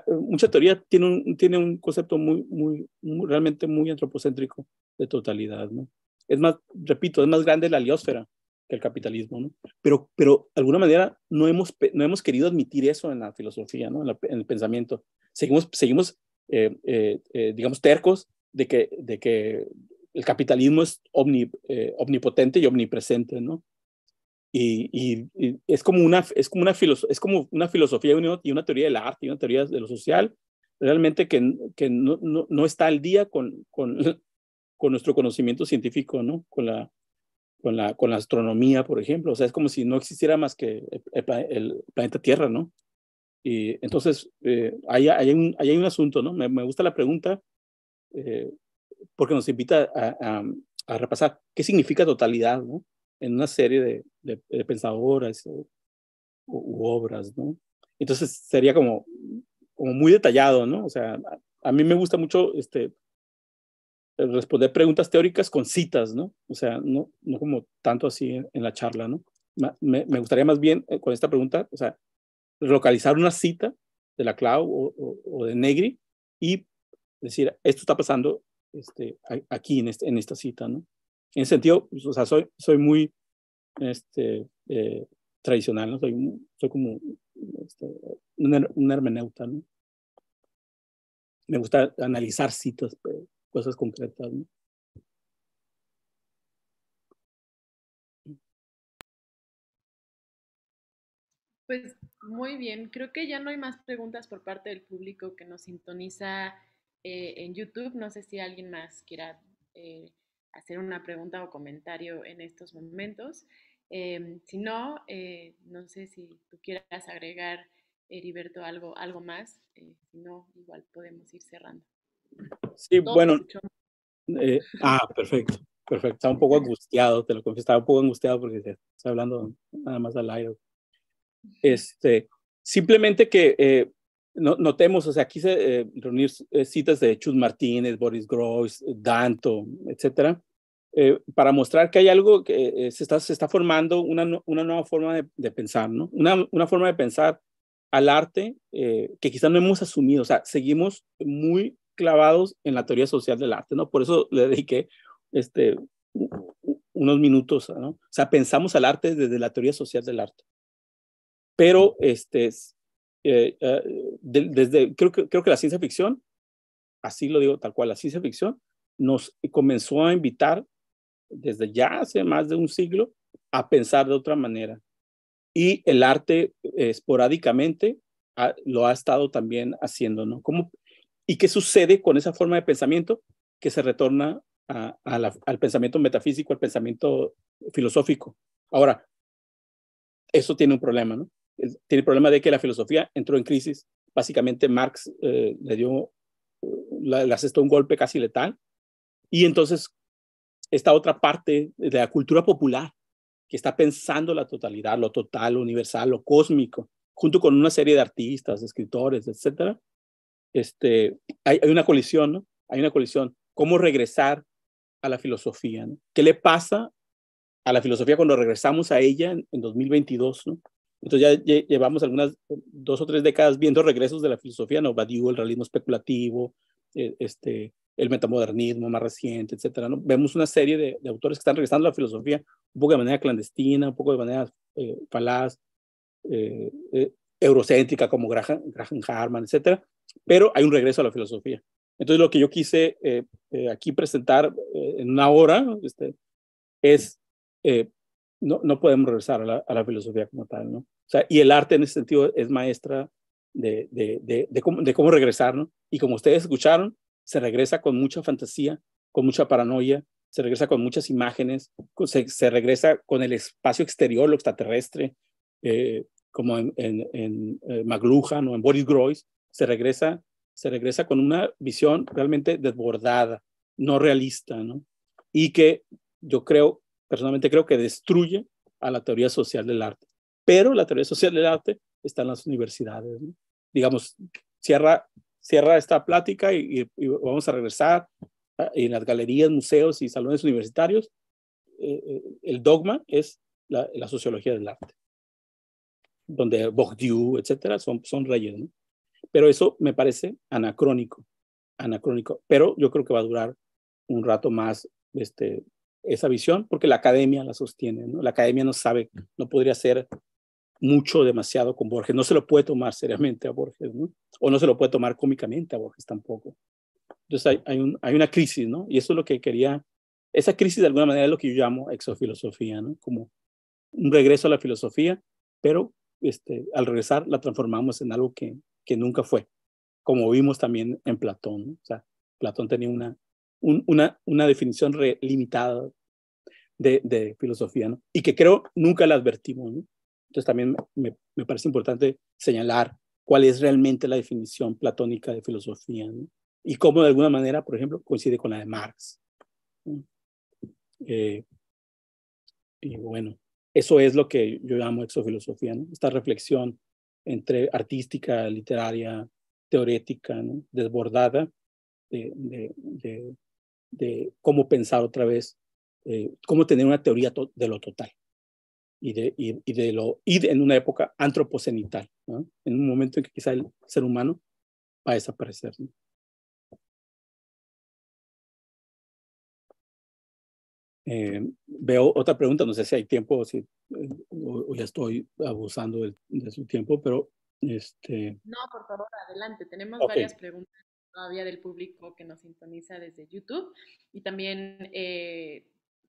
mucha teoría tiene un, tiene un concepto muy, muy, realmente muy antropocéntrico de totalidad, ¿no? Es más, repito, es más grande la aliósfera que el capitalismo, ¿no? Pero, pero de alguna manera no hemos, no hemos querido admitir eso en la filosofía, ¿no? En, en el pensamiento. Seguimos, seguimos eh, eh, eh, digamos, tercos de que, de que el capitalismo es omnipotente y omnipresente, ¿no? Y, es como una es como una es como una filosofía y una, y una, teoría del arte y una teoría de lo social realmente que, que no, no, está al día con, con, con, nuestro conocimiento científico no con la con la con la astronomía por ejemplo o sea es como si no existiera más que el planeta Tierra no y entonces, eh, ahí, hay un, hay un, asunto, ¿no? Me, me gusta la pregunta eh, porque nos invita a, a, repasar qué significa totalidad, ¿no? En una serie de, de, pensadoras o, u, obras, ¿no? Entonces sería como, como muy detallado, ¿no? O sea, a, mí me gusta mucho este, responder preguntas teóricas con citas, ¿no? O sea, no, no como tanto así en, la charla, ¿no? me gustaría más bien eh, con esta pregunta, o sea, localizar una cita de la Clau o, de Negri y decir, esto está pasando este, aquí este, en, esta cita, ¿no? En sentido, pues, o sea, soy, soy muy este, eh, tradicional, ¿no? Soy, soy como este, un, un, hermeneuta, ¿no? Me gusta analizar citas, cosas concretas, ¿no? Pues muy bien, creo que ya no hay más preguntas por parte del público que nos sintoniza eh, en YouTube. No sé si alguien más quiera eh, hacer una pregunta o comentario en estos momentos. Em, si no, eh, no sé si tú quieras agregar, Heriberto, algo, algo más. si no, igual podemos ir cerrando. Sí, bueno. ah, perfecto, perfecto. Estaba un poco angustiado, te lo confieso, estaba un poco angustiado porque está hablando nada más al aire. Este, simplemente que eh, notemos, o sea, aquí se eh, reunir eh, citas de Chus Martínez, Boris Groys, Danto, etcétera, para mostrar que hay algo que se, está, formando, una, nueva forma de, pensar, ¿no? Una, forma de pensar al arte que quizás no hemos asumido, o sea, seguimos muy clavados en la teoría social del arte, ¿no? Por eso le dediqué este, unos minutos, ¿no? O sea, pensamos al arte desde la teoría social del arte pero este, eh, eh, desde, creo, que, creo que la ciencia ficción, así lo digo tal cual, la ciencia ficción nos comenzó a invitar desde ya hace más de un siglo a pensar de otra manera. Y el arte esporádicamente ah, lo ha estado también haciendo, ¿no? ¿Cómo, ¿Y qué sucede con esa forma de pensamiento que se retorna a, al pensamiento metafísico, al pensamiento filosófico? Ahora, eso tiene un problema, ¿no? tiene el problema de que la filosofía entró en crisis. Básicamente Marx eh, le dio, le asestó un golpe casi letal. Y entonces esta otra parte de la cultura popular que está pensando la totalidad, lo total, lo universal, lo cósmico, junto con una serie de artistas, escritores, etcétera, este, hay, una colisión, ¿no? Hay una colisión. ¿Cómo regresar a la filosofía? ¿no? ¿Qué le pasa a la filosofía cuando regresamos a ella en, en 2022? ¿no? Entonces ya llevamos algunas dos o tres décadas viendo regresos de la filosofía, ¿no? el realismo especulativo, e-, este, el metamodernismo más reciente, etcétera, ¿no? Vemos una serie de, autores que están regresando a la filosofía un poco de manera clandestina, un poco de manera eh, falaz, eh, eh, eurocéntrica como Graham, Harman, etcétera, pero hay un regreso a la filosofía. Entonces lo que yo quise aquí presentar en una hora este, es no, podemos regresar a la, filosofía como tal, ¿no? O sea, y el arte en ese sentido es maestra de, de, de, cómo, de regresar, ¿no? Y como ustedes escucharon, se regresa con mucha fantasía, con mucha paranoia, se regresa con muchas imágenes, se, regresa con el espacio exterior, lo extraterrestre, eh, como en, en, en eh, o en Boris Groys, se regresa, se regresa con una visión realmente desbordada, no realista, ¿no? Y que yo creo personalmente creo que destruye a la teoría social del arte. Pero la teoría social del arte está en las universidades. Digamos, cierra, cierra esta plática y, vamos a regresar en las galerías, museos y salones universitarios. Eh, eh, el dogma es la, sociología del arte, donde Bourdieu, etcétera, son, son reyes. Pero eso me parece anacrónico, anacrónico. Pero yo creo que va a durar un rato más este, esa visión porque la academia la sostiene, ¿no? La academia no sabe, mm. no podría hacer mucho, demasiado con Borges, no se lo puede tomar seriamente a Borges, O no se lo puede tomar cómicamente a Borges tampoco. Entonces hay, hay, hay una crisis, ¿no? Y eso es lo que quería, esa crisis de alguna manera es lo que yo llamo exofilosofía, ¿no? Como un regreso a la filosofía, pero este, al regresar la transformamos en algo que, que nunca fue, como vimos también en Platón, O sea, Platón tenía una, una, definición limitada de, filosofía, ¿no? Y que creo nunca la advertimos, ¿no? Entonces también me, parece importante señalar cuál es realmente la definición platónica de filosofía, ¿no? Y cómo de alguna manera, por ejemplo, coincide con la de Marx. Eh, y bueno, eso es lo que yo llamo exofilosofía, ¿no? Esta reflexión entre artística, literaria, teorética, ¿no? desbordada de, de cómo pensar otra vez, eh, cómo tener una teoría de lo total y de, y, de lo y en una época antropocenital, en un momento en que quizá el ser humano va a desaparecer. Eh, veo otra pregunta, no sé si hay tiempo o, si, eh, ya estoy abusando de, su tiempo, pero... Este... No, por favor, adelante, tenemos varias preguntas todavía del público que nos sintoniza desde YouTube. Y también, eh,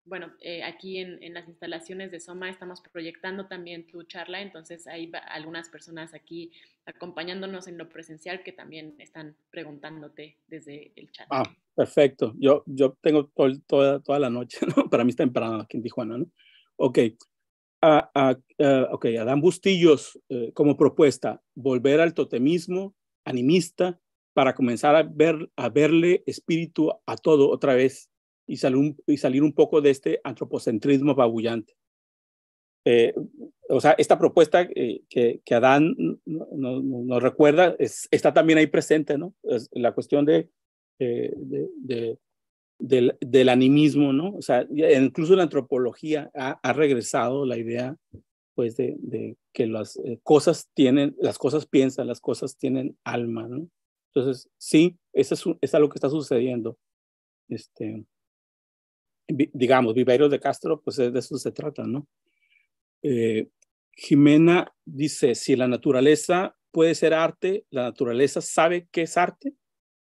bueno, eh, aquí en, en, las instalaciones de Soma estamos proyectando también tu charla, entonces hay algunas personas aquí acompañándonos en lo presencial que también están preguntándote desde el chat. Ah, perfecto. Yo, yo tengo toda, toda la noche, ¿no? para mí está temprano aquí en Tijuana, ¿no? Ok. Ah, ah, ah okay Adán Bustillos eh, como propuesta, volver al totemismo animista para comenzar a, ver, a verle espíritu a todo otra vez y salir, y salir un poco de este antropocentrismo babullante. Eh, o sea, esta propuesta eh, que, que, Adán nos recuerda está también ahí presente, ¿no? Es la cuestión de, eh, de, del, animismo, ¿no? O sea, incluso la antropología ha, regresado la idea, pues, de, de que las cosas tienen, las cosas piensan, las cosas tienen alma, ¿no? Entonces, sí, eso es, es algo que está sucediendo. Este, digamos, Viveiros de Castro, pues de eso se trata, ¿no? Eh, Jimena dice, si la naturaleza puede ser arte, la naturaleza sabe qué es arte.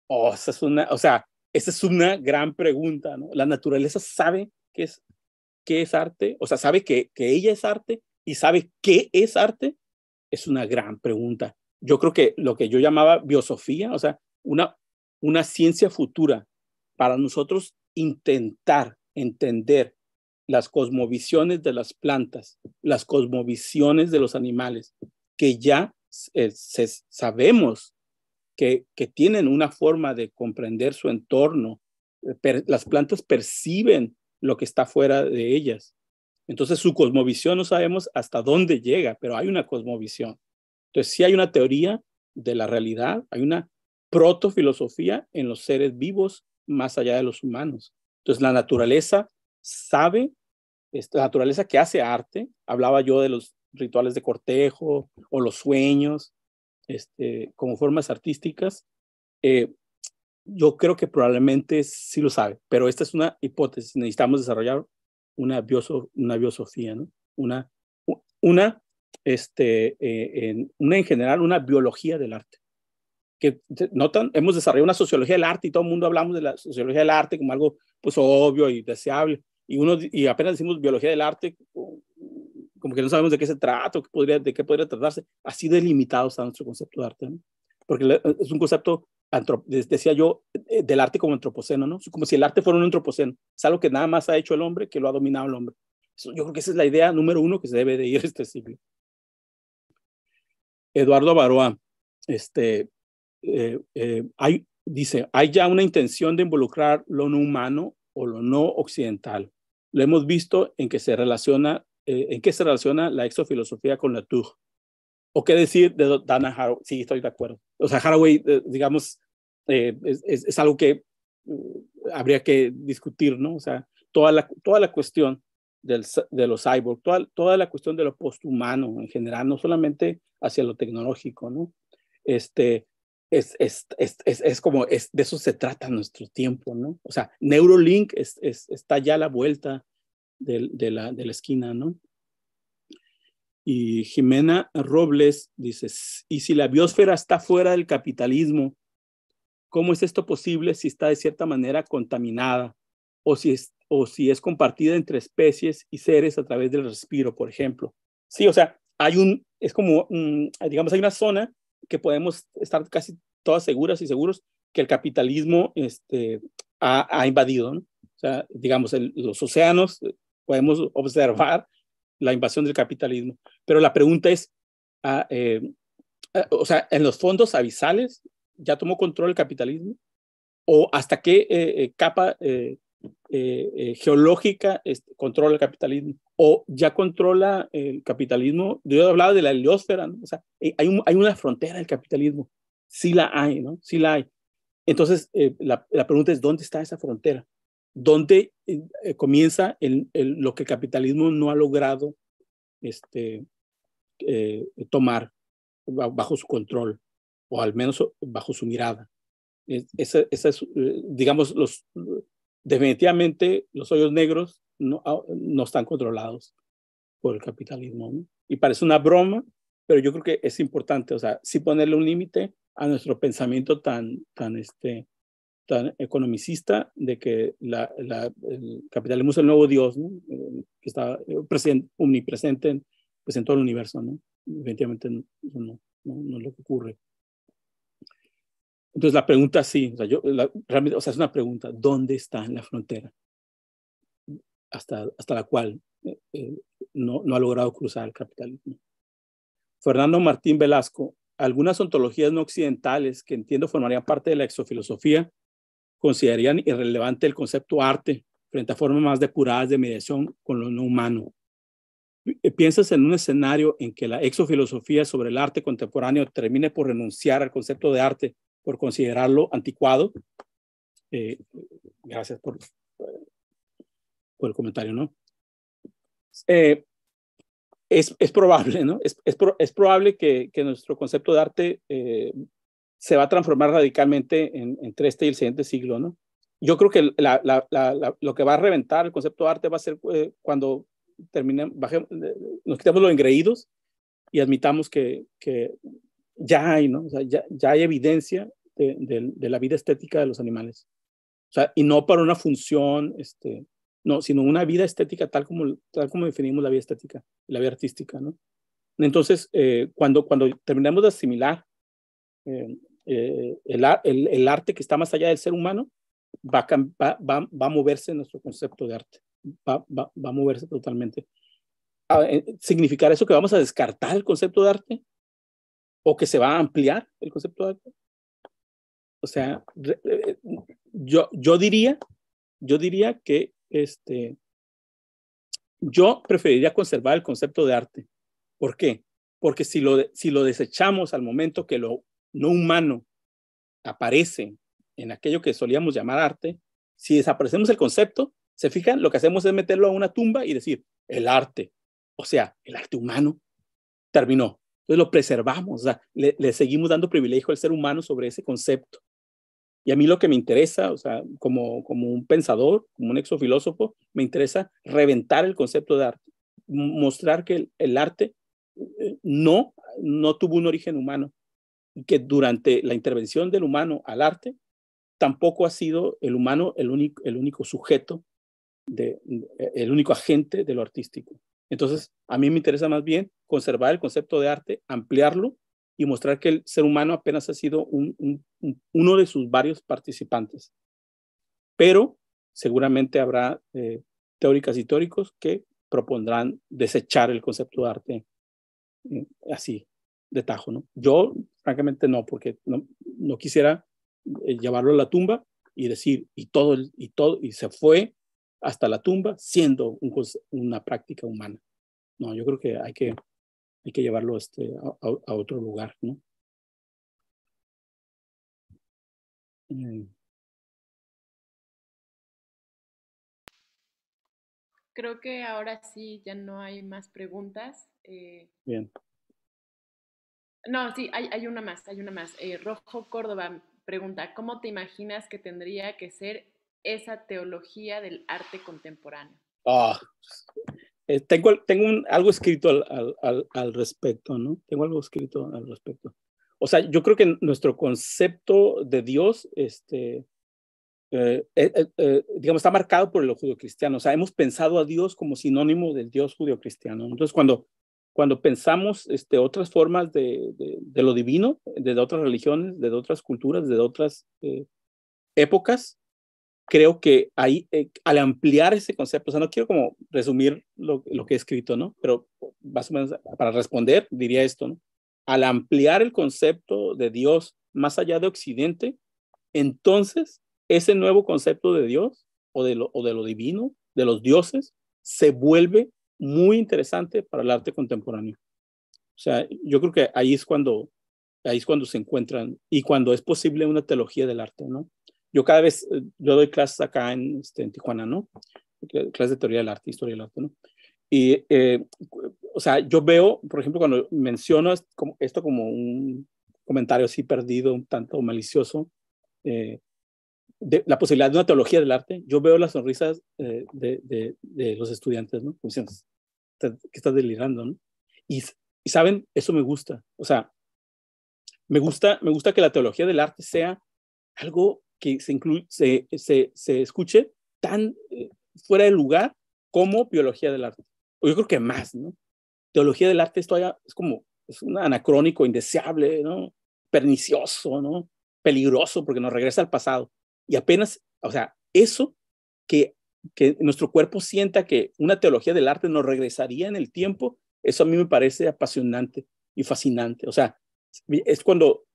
o oh, es una, o sea, esa es una gran pregunta, ¿no? La naturaleza sabe qué es, qué es arte, o sea, sabe que, que ella es arte y sabe qué es arte. Es una gran pregunta yo creo que lo que yo llamaba biosofía, o sea, una, una ciencia futura para nosotros intentar entender las cosmovisiones de las plantas, las cosmovisiones de los animales, que ya eh, sabemos que, que, tienen una forma de comprender su entorno. Eh, las plantas perciben lo que está fuera de ellas. Entonces su cosmovisión no sabemos hasta dónde llega, pero hay una cosmovisión. Entonces, sí hay una teoría de la realidad, hay una protofilosofía en los seres vivos más allá de los humanos. Entonces, la naturaleza sabe, la naturaleza que hace arte, hablaba yo de los rituales de cortejo o los sueños, este, como formas artísticas, eh, yo creo que probablemente sí lo sabe, pero esta es una hipótesis. Necesitamos desarrollar una, una biosofía, ¿no? una, una este, eh, en, una, en general una biología del arte. Que notan, hemos desarrollado una sociología del arte y todo el mundo hablamos de la sociología del arte como algo pues obvio y deseable. Y, uno, y apenas decimos biología del arte, como que no sabemos de qué se trata o qué podría, de qué podría tratarse. Así delimitado está nuestro concepto de arte. Porque es un concepto, decía yo, eh, del arte como antropoceno, ¿no? Como si el arte fuera un antropoceno. Es algo que nada más ha hecho el hombre, que lo ha dominado el hombre. yo creo que esa es la idea número uno que se debe de ir este siglo. Eduardo Baroa, este, eh, eh, hay, dice, hay ya una intención de involucrar lo no humano o lo no occidental. Lo hemos visto en que se relaciona, eh, en qué se relaciona la exofilosofía con la Tour. O qué decir de Dana Haraway. Sí, estoy de acuerdo. O sea, Haraway, digamos, es, es, algo que mm, habría que discutir, ¿no? O sea, toda la, toda la cuestión de los cyborg, toda, la cuestión de lo posthumano en general, no solamente hacia lo tecnológico, ¿no? Este, es, es, es, es como, de eso se trata nuestro tiempo, ¿no? O sea, Neurolink está ya a la vuelta de, la, de la esquina, ¿no? Y Jimena Robles dice, ¿y si la biosfera está fuera del capitalismo? ¿Cómo es esto posible si está de cierta manera contaminada? o si es, o si es compartida entre especies y seres a través del respiro, por ejemplo. Sí, o sea, hay un, es como, mm, digamos, hay una zona que podemos estar casi todas seguras y seguros que el capitalismo este, ha, invadido. O sea, digamos, en los océanos eh, podemos observar la invasión del capitalismo. Pero la pregunta es, ah, eh, ah, o sea, ¿en los fondos abisales ya tomó control el capitalismo? ¿O hasta qué eh, capa eh, eh, geológica este, controla el capitalismo o ya controla el capitalismo. Yo hablaba de la heliosfera, o sea, eh, hay, un, hay, una frontera del capitalismo, sí la hay, ¿no? Sí la hay. Entonces, eh, la, pregunta es, ¿dónde está esa frontera? ¿Dónde comienza el, lo que el capitalismo no ha logrado este, tomar bajo su control, o al menos bajo su mirada? Esa, esa es, digamos, los, definitivamente los hoyos negros no, ah, no están controlados por el capitalismo. Y parece una broma, pero yo creo que es importante, o sea, sí ponerle un límite a nuestro pensamiento tan, tan, este, tan economicista de que la, el capitalismo es el nuevo Dios, eh, que está eh, omnipresente pues en todo el universo. ¿no? Definitivamente no, no, no es lo que ocurre. Entonces la pregunta sí, o sea, es una pregunta, ¿dónde está la frontera hasta, la cual eh, eh, no, no ha logrado cruzar el capitalismo? Fernando Martín Velasco, algunas ontologías no occidentales que entiendo formarían parte de la exofilosofía considerarían irrelevante el concepto arte frente a formas más depuradas de mediación con lo no humano. Eh, ¿Piensas en un escenario en que la exofilosofía sobre el arte contemporáneo termine por renunciar al concepto de arte por considerarlo anticuado. Eh, gracias por, por el comentario, ¿no? Eh, es, es, probable, ¿no? Es, es, es probable que, que, nuestro concepto de arte eh, se va a transformar radicalmente en, entre este y el siguiente siglo, ¿no? Yo creo que la, la, lo que va a reventar el concepto de arte va a ser cuando terminemos, nos quitemos los engreídos y admitamos que, que ya hay, ¿no? O sea, ya, ya hay evidencia de, de, la vida estética de los animales. O sea, y no para una función, este, no, sino una vida estética tal como, tal como definimos la vida estética, la vida artística, ¿no? Entonces, eh, cuando, cuando terminamos de asimilar eh, eh, el, el, el, arte que está más allá del ser humano, va a, va, va, a moverse nuestro concepto de arte, va, va a moverse totalmente. Ah, significar eso que vamos a descartar el concepto de arte, o que se va a ampliar el concepto de arte. O sea, eh, eh, yo, yo diría, yo diría que este, yo preferiría conservar el concepto de arte. ¿Por qué? Porque si lo, si lo desechamos al momento que lo no humano aparece en aquello que solíamos llamar arte, si desaparecemos el concepto, se fijan, lo que hacemos es meterlo a una tumba y decir, el arte, o sea, el arte humano terminó, entonces lo preservamos, o sea, le, seguimos dando privilegio al ser humano sobre ese concepto. Y a mí lo que me interesa, o sea, como, como un pensador, como un exofilósofo, me interesa reventar el concepto de arte, mostrar que el, arte eh, no, no tuvo un origen humano y que durante la intervención del humano al arte, tampoco ha sido el humano el único, el único sujeto, de, el único agente de lo artístico. Entonces, a mí me interesa más bien conservar el concepto de arte, ampliarlo y mostrar que el ser humano apenas ha sido uno de sus varios participantes. Pero seguramente habrá eh, teóricas y teóricos que propondrán desechar el concepto de arte eh, así, de tajo. ¿no? Yo, francamente, no, porque no, quisiera eh, llevarlo a la tumba y decir, y todo, y todo, y se fue hasta la tumba siendo una práctica humana. No, yo creo que hay que, hay que llevarlo este, a, otro lugar, ¿no? Mm. Creo que ahora sí ya no hay más preguntas. Eh. Bien. No, sí, hay, hay, una más, hay una más. Eh, Rojo Córdoba pregunta, ¿cómo te imaginas que tendría que ser esa teología del arte contemporáneo? Ah, eh, tengo, tengo algo escrito al, respecto, ¿no? Tengo algo escrito al respecto. O sea, yo creo que nuestro concepto de Dios, este, eh, eh, digamos, está marcado por lo judio-cristiano. O sea, hemos pensado a Dios como sinónimo del Dios judio-cristiano. Entonces, cuando, cuando pensamos este, otras formas de, de lo divino, de otras religiones, de otras culturas, de otras épocas, creo que ahí, eh, al ampliar ese concepto, o sea, no quiero como resumir lo, que he escrito, ¿no? Pero más o menos para responder, diría esto, ¿no? Al ampliar el concepto de Dios más allá de Occidente, entonces ese nuevo concepto de Dios o de lo, o de lo divino, de los dioses, se vuelve muy interesante para el arte contemporáneo. O sea, yo creo que ahí es cuando, ahí es cuando se encuentran y cuando es posible una teología del arte, ¿no? yo cada vez, eh, yo doy clases acá en, este, Tijuana, ¿no? Clases de teoría del arte, historia del arte, ¿no? Y, eh, o sea, yo veo, por ejemplo, cuando menciono esto como un comentario así perdido, un tanto malicioso, eh, de la posibilidad de una teología del arte, yo veo las sonrisas de, los estudiantes, ¿no? Como si que estás delirando, ¿no? Y, y, saben, eso me gusta. O sea, me gusta, me gusta que la teología del arte sea algo que se, inclu se, se, se, escuche tan eh, fuera de lugar como biología del arte. O yo creo que más, ¿no? Teología del arte es es como, es un anacrónico, indeseable, ¿no? Pernicioso, ¿no? Peligroso porque nos regresa al pasado. Y apenas, o sea, eso que, que nuestro cuerpo sienta que una teología del arte nos regresaría en el tiempo, eso a mí me parece apasionante y fascinante. O sea, es cuando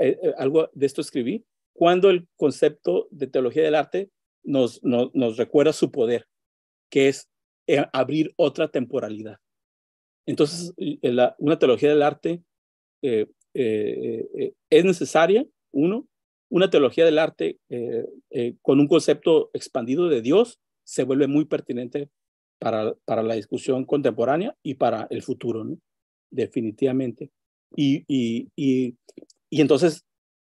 eh, eh, algo de esto escribí, cuando el concepto de teología del arte nos, recuerda su poder, que es eh, abrir otra temporalidad. Entonces, eh, una teología del arte eh, es necesaria, uno, una teología del arte con un concepto expandido de Dios se vuelve muy pertinente para, la discusión contemporánea y para el futuro, definitivamente. y entonces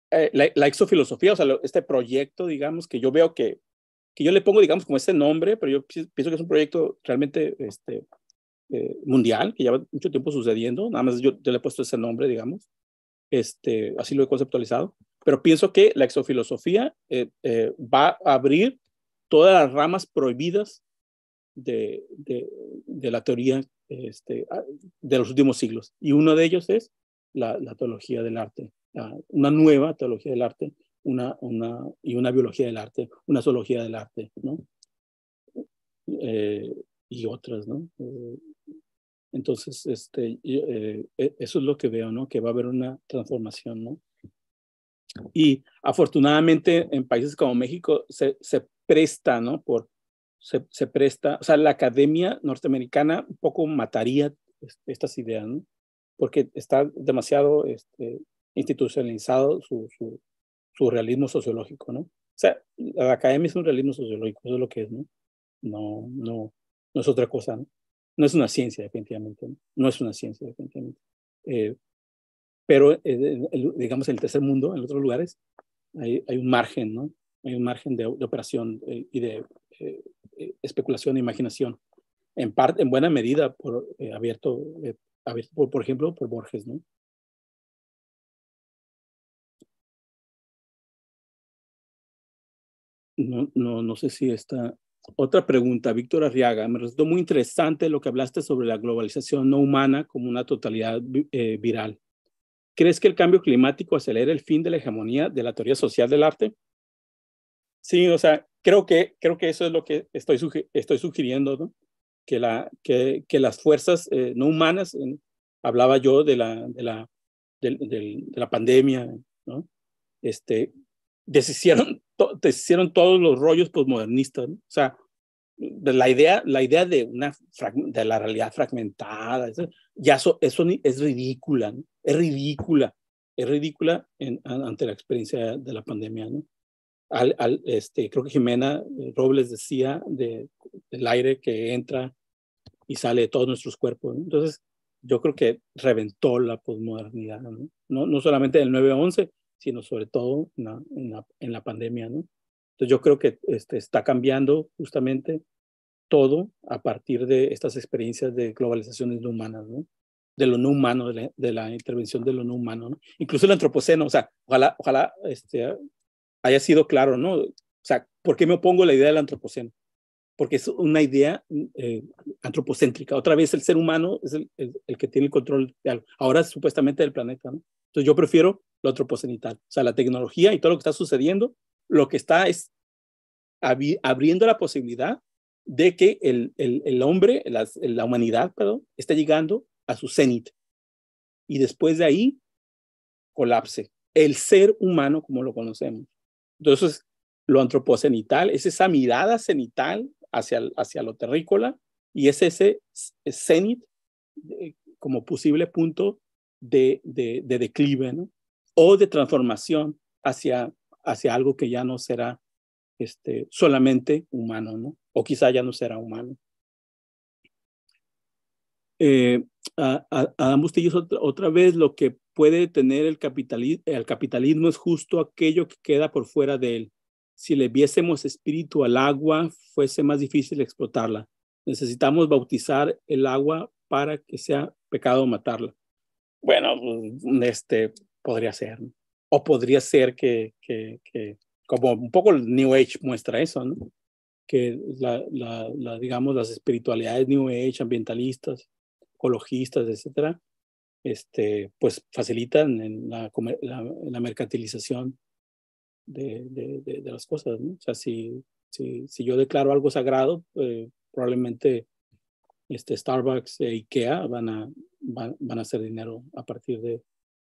eh, la, exofilosofía, o sea, este proyecto, digamos, que yo veo que, que yo le pongo, digamos, como este nombre, pero yo pienso que es un proyecto realmente este, eh, mundial, que lleva mucho tiempo sucediendo, nada más yo, le he puesto ese nombre, digamos, este, así lo he conceptualizado, pero pienso que la exofilosofía eh, va a abrir todas las ramas prohibidas de, de, la teoría este, de los últimos siglos, y uno de ellos es la teología del arte una nueva teología del arte una, una, y una biología del arte, una zoología del arte, ¿no? Eh, y otras, ¿no? Eh, entonces, este, eh, e, eso es lo que veo, ¿no? Que va a haber una transformación, ¿no? Y afortunadamente en países como México se, se presta, ¿no? Por, se, se, presta, o sea, la academia norteamericana un poco mataría este, estas ideas, ¿no? Porque está demasiado este, institucionalizado su, su, su realismo sociológico, ¿no? O sea, la academia es un realismo sociológico, eso es lo que es, ¿no? No, no, no es otra cosa, ¿no? No es una ciencia, definitivamente, ¿no? No es una ciencia, definitivamente. Eh, pero, eh, digamos, en el tercer mundo, en otros lugares, hay, hay un margen, ¿no? Hay un margen de, operación eh, y de especulación e imaginación. En, parte, en buena medida, por, abierto, abierto por, por ejemplo, por Borges, ¿no? no, no, sé si esta Otra pregunta, Víctor Arriaga. Me resultó muy interesante lo que hablaste sobre la globalización no humana como una totalidad eh, viral. ¿Crees que el cambio climático acelera el fin de la hegemonía de la teoría social del arte? Sí, o sea, creo que, creo que eso es lo que estoy, estoy sugiriendo, ¿no? que, la, que, que las fuerzas eh, no humanas, hablaba yo de la, de la, de la pandemia, ¿no? este, deshicieron te hicieron todos los rollos posmodernistas, o sea, la idea, la idea de, una, de la realidad fragmentada, eso, ya eso, es ridícula, es ridícula, es ridícula ante la experiencia de la pandemia. ¿no? Al, este, creo que Jimena eh, Robles decía de, del aire que entra y sale de todos nuestros cuerpos. Entonces, yo creo que reventó la posmodernidad, ¿no? ¿no? solamente del 9-11, sino sobre todo en la, pandemia, ¿no? Entonces yo creo que este, está cambiando justamente todo a partir de estas experiencias de globalizaciones no humanas, De lo no humano, de la, intervención de lo no humano, Incluso el antropoceno, o sea, ojalá, ojalá este, haya sido claro, ¿no? O sea, ¿por qué me opongo a la idea del antropoceno? porque es una idea mm, eh, antropocéntrica. Otra vez el ser humano es el, el, que tiene el control de algo. Ahora supuestamente del planeta, ¿no? Entonces yo prefiero lo antropocenital. O sea, la tecnología y todo lo que está sucediendo, lo que está es abriendo la posibilidad de que el, el hombre, la, la humanidad, perdón, está llegando a su cenit. Y después de ahí, colapse. El ser humano como lo conocemos. Entonces, lo antropocenital es esa mirada cenital hacia, lo terrícola y es ese cenit eh, como posible punto de, de, declive ¿no? o de transformación hacia, hacia algo que ya no será este, solamente humano, ¿no? o quizá ya no será humano. Eh, Adam Bustillos otra, otra, vez lo que puede tener el, el capitalismo es justo aquello que queda por fuera de él si le viésemos espíritu al agua, fuese más difícil explotarla. Necesitamos bautizar el agua para que sea pecado matarla. Bueno, pues, este podría ser. O podría ser que, que, como un poco el New Age muestra eso, ¿no? que la, la, digamos, las espiritualidades New Age, ambientalistas, ecologistas, etcétera, este, pues facilitan la mercantilización de, de, las cosas, ¿no? O sea, si, si, si yo declaro algo sagrado, eh, probablemente este Starbucks e IKEA van a, van, a hacer dinero a partir de,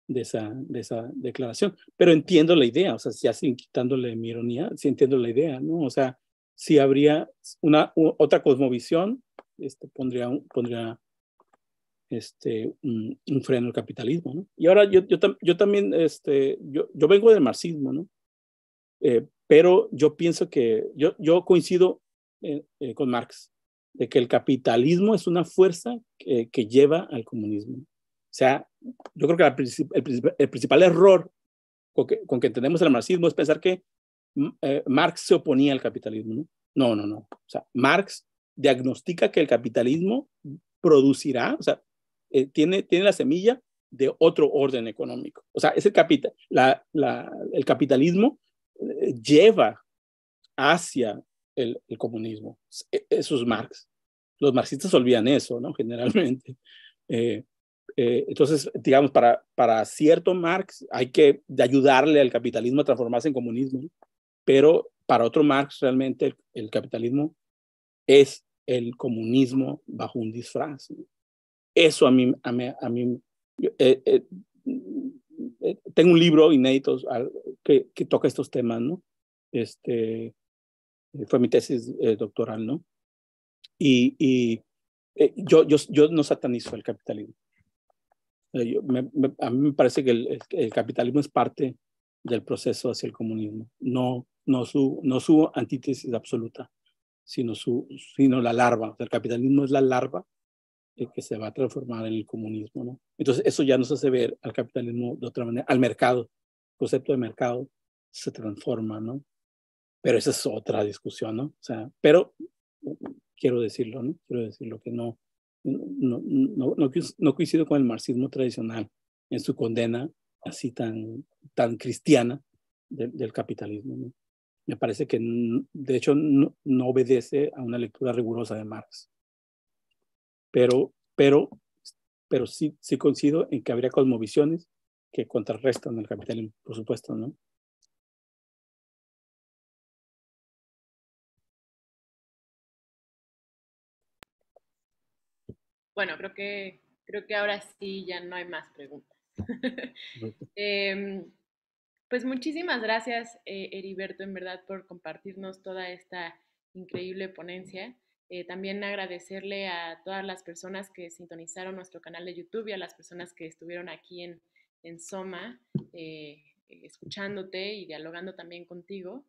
de esa, de esa declaración. Pero entiendo la idea, o sea, ya sin quitándole mi ironía, sí entiendo la idea, ¿no? O sea, si habría una, otra cosmovisión, este, pondría, un, pondría este, freno al capitalismo, ¿no? Y ahora yo, yo, yo también, este, yo, yo vengo del marxismo, ¿no? Eh, pero yo pienso que yo, yo coincido eh, eh, con Marx, de que el capitalismo es una fuerza que, lleva al comunismo. O sea, yo creo que el, principal error con que, entendemos el marxismo es pensar que mm, Marx se oponía al capitalismo. ¿no? no, no, no. O sea, Marx diagnostica que el capitalismo producirá, o sea, tiene, tiene la semilla de otro orden económico. O sea, es el, capital, la, el capitalismo lleva hacia el, comunismo. E, esos Marx. Los marxistas olvidan eso, ¿no? Generalmente. Eh, eh, entonces, digamos, para, para cierto Marx hay que ayudarle al capitalismo a transformarse en comunismo, pero para otro Marx realmente el, capitalismo es el comunismo bajo un disfraz. Eso a mí, a eh, tengo un libro inédito que, que toca estos temas, ¿no? Este, eh, fue mi tesis eh, doctoral, ¿no? Y, eh, yo, yo, yo no satanizo el capitalismo. a mí me parece que el, capitalismo es parte del proceso hacia el comunismo, no, no, su, no su antítesis absoluta, sino, su, sino la larva. O sea, el capitalismo es la larva que se va a transformar en el comunismo. ¿no? Entonces, eso ya nos hace ver al capitalismo de otra manera, al mercado, el concepto de mercado se transforma, ¿no? Pero esa es otra discusión, ¿no? O sea, pero quiero decirlo, ¿no? Quiero decirlo que no, no, no, no, coincido con el marxismo tradicional en su condena así tan, tan cristiana del capitalismo. ¿no? Me parece que, de hecho, no obedece a una lectura rigurosa de Marx pero, pero, pero sí, sí coincido en que habría cosmovisiones que contrarrestan el capitalismo, por supuesto, ¿no? Bueno, creo que, creo que ahora sí ya no hay más preguntas. Em, pues muchísimas gracias, eh, Heriberto, en verdad, por compartirnos toda esta increíble ponencia. Eh, también agradecerle a todas las personas que sintonizaron nuestro canal de YouTube y a las personas que estuvieron aquí en, en Soma, eh, escuchándote y dialogando también contigo.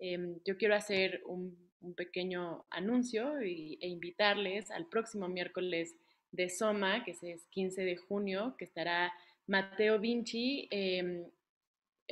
Em, yo quiero hacer un, pequeño anuncio e invitarles al próximo miércoles de Soma, que es 15 de junio, que estará Mateo Vinci em,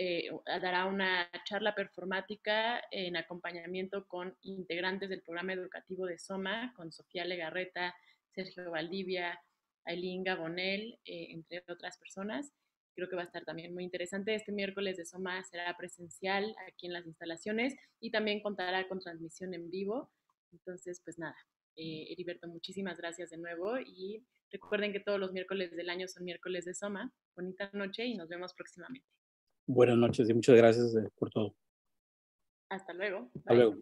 eh, dará una charla performática en acompañamiento con integrantes del programa educativo de SOMA, con Sofía Legarreta, Sergio Valdivia, Aileen Gabonel, eh, entre otras personas. Creo que va a estar también muy interesante. Este miércoles de SOMA será presencial aquí en las instalaciones y también contará con transmisión en vivo. Entonces, pues nada, eh, Heriberto, muchísimas gracias de nuevo y recuerden que todos los miércoles del año son miércoles de Soma. Bonita noche y nos vemos próximamente. Buenas noches y muchas gracias eh, por todo. Hasta luego. Hasta luego.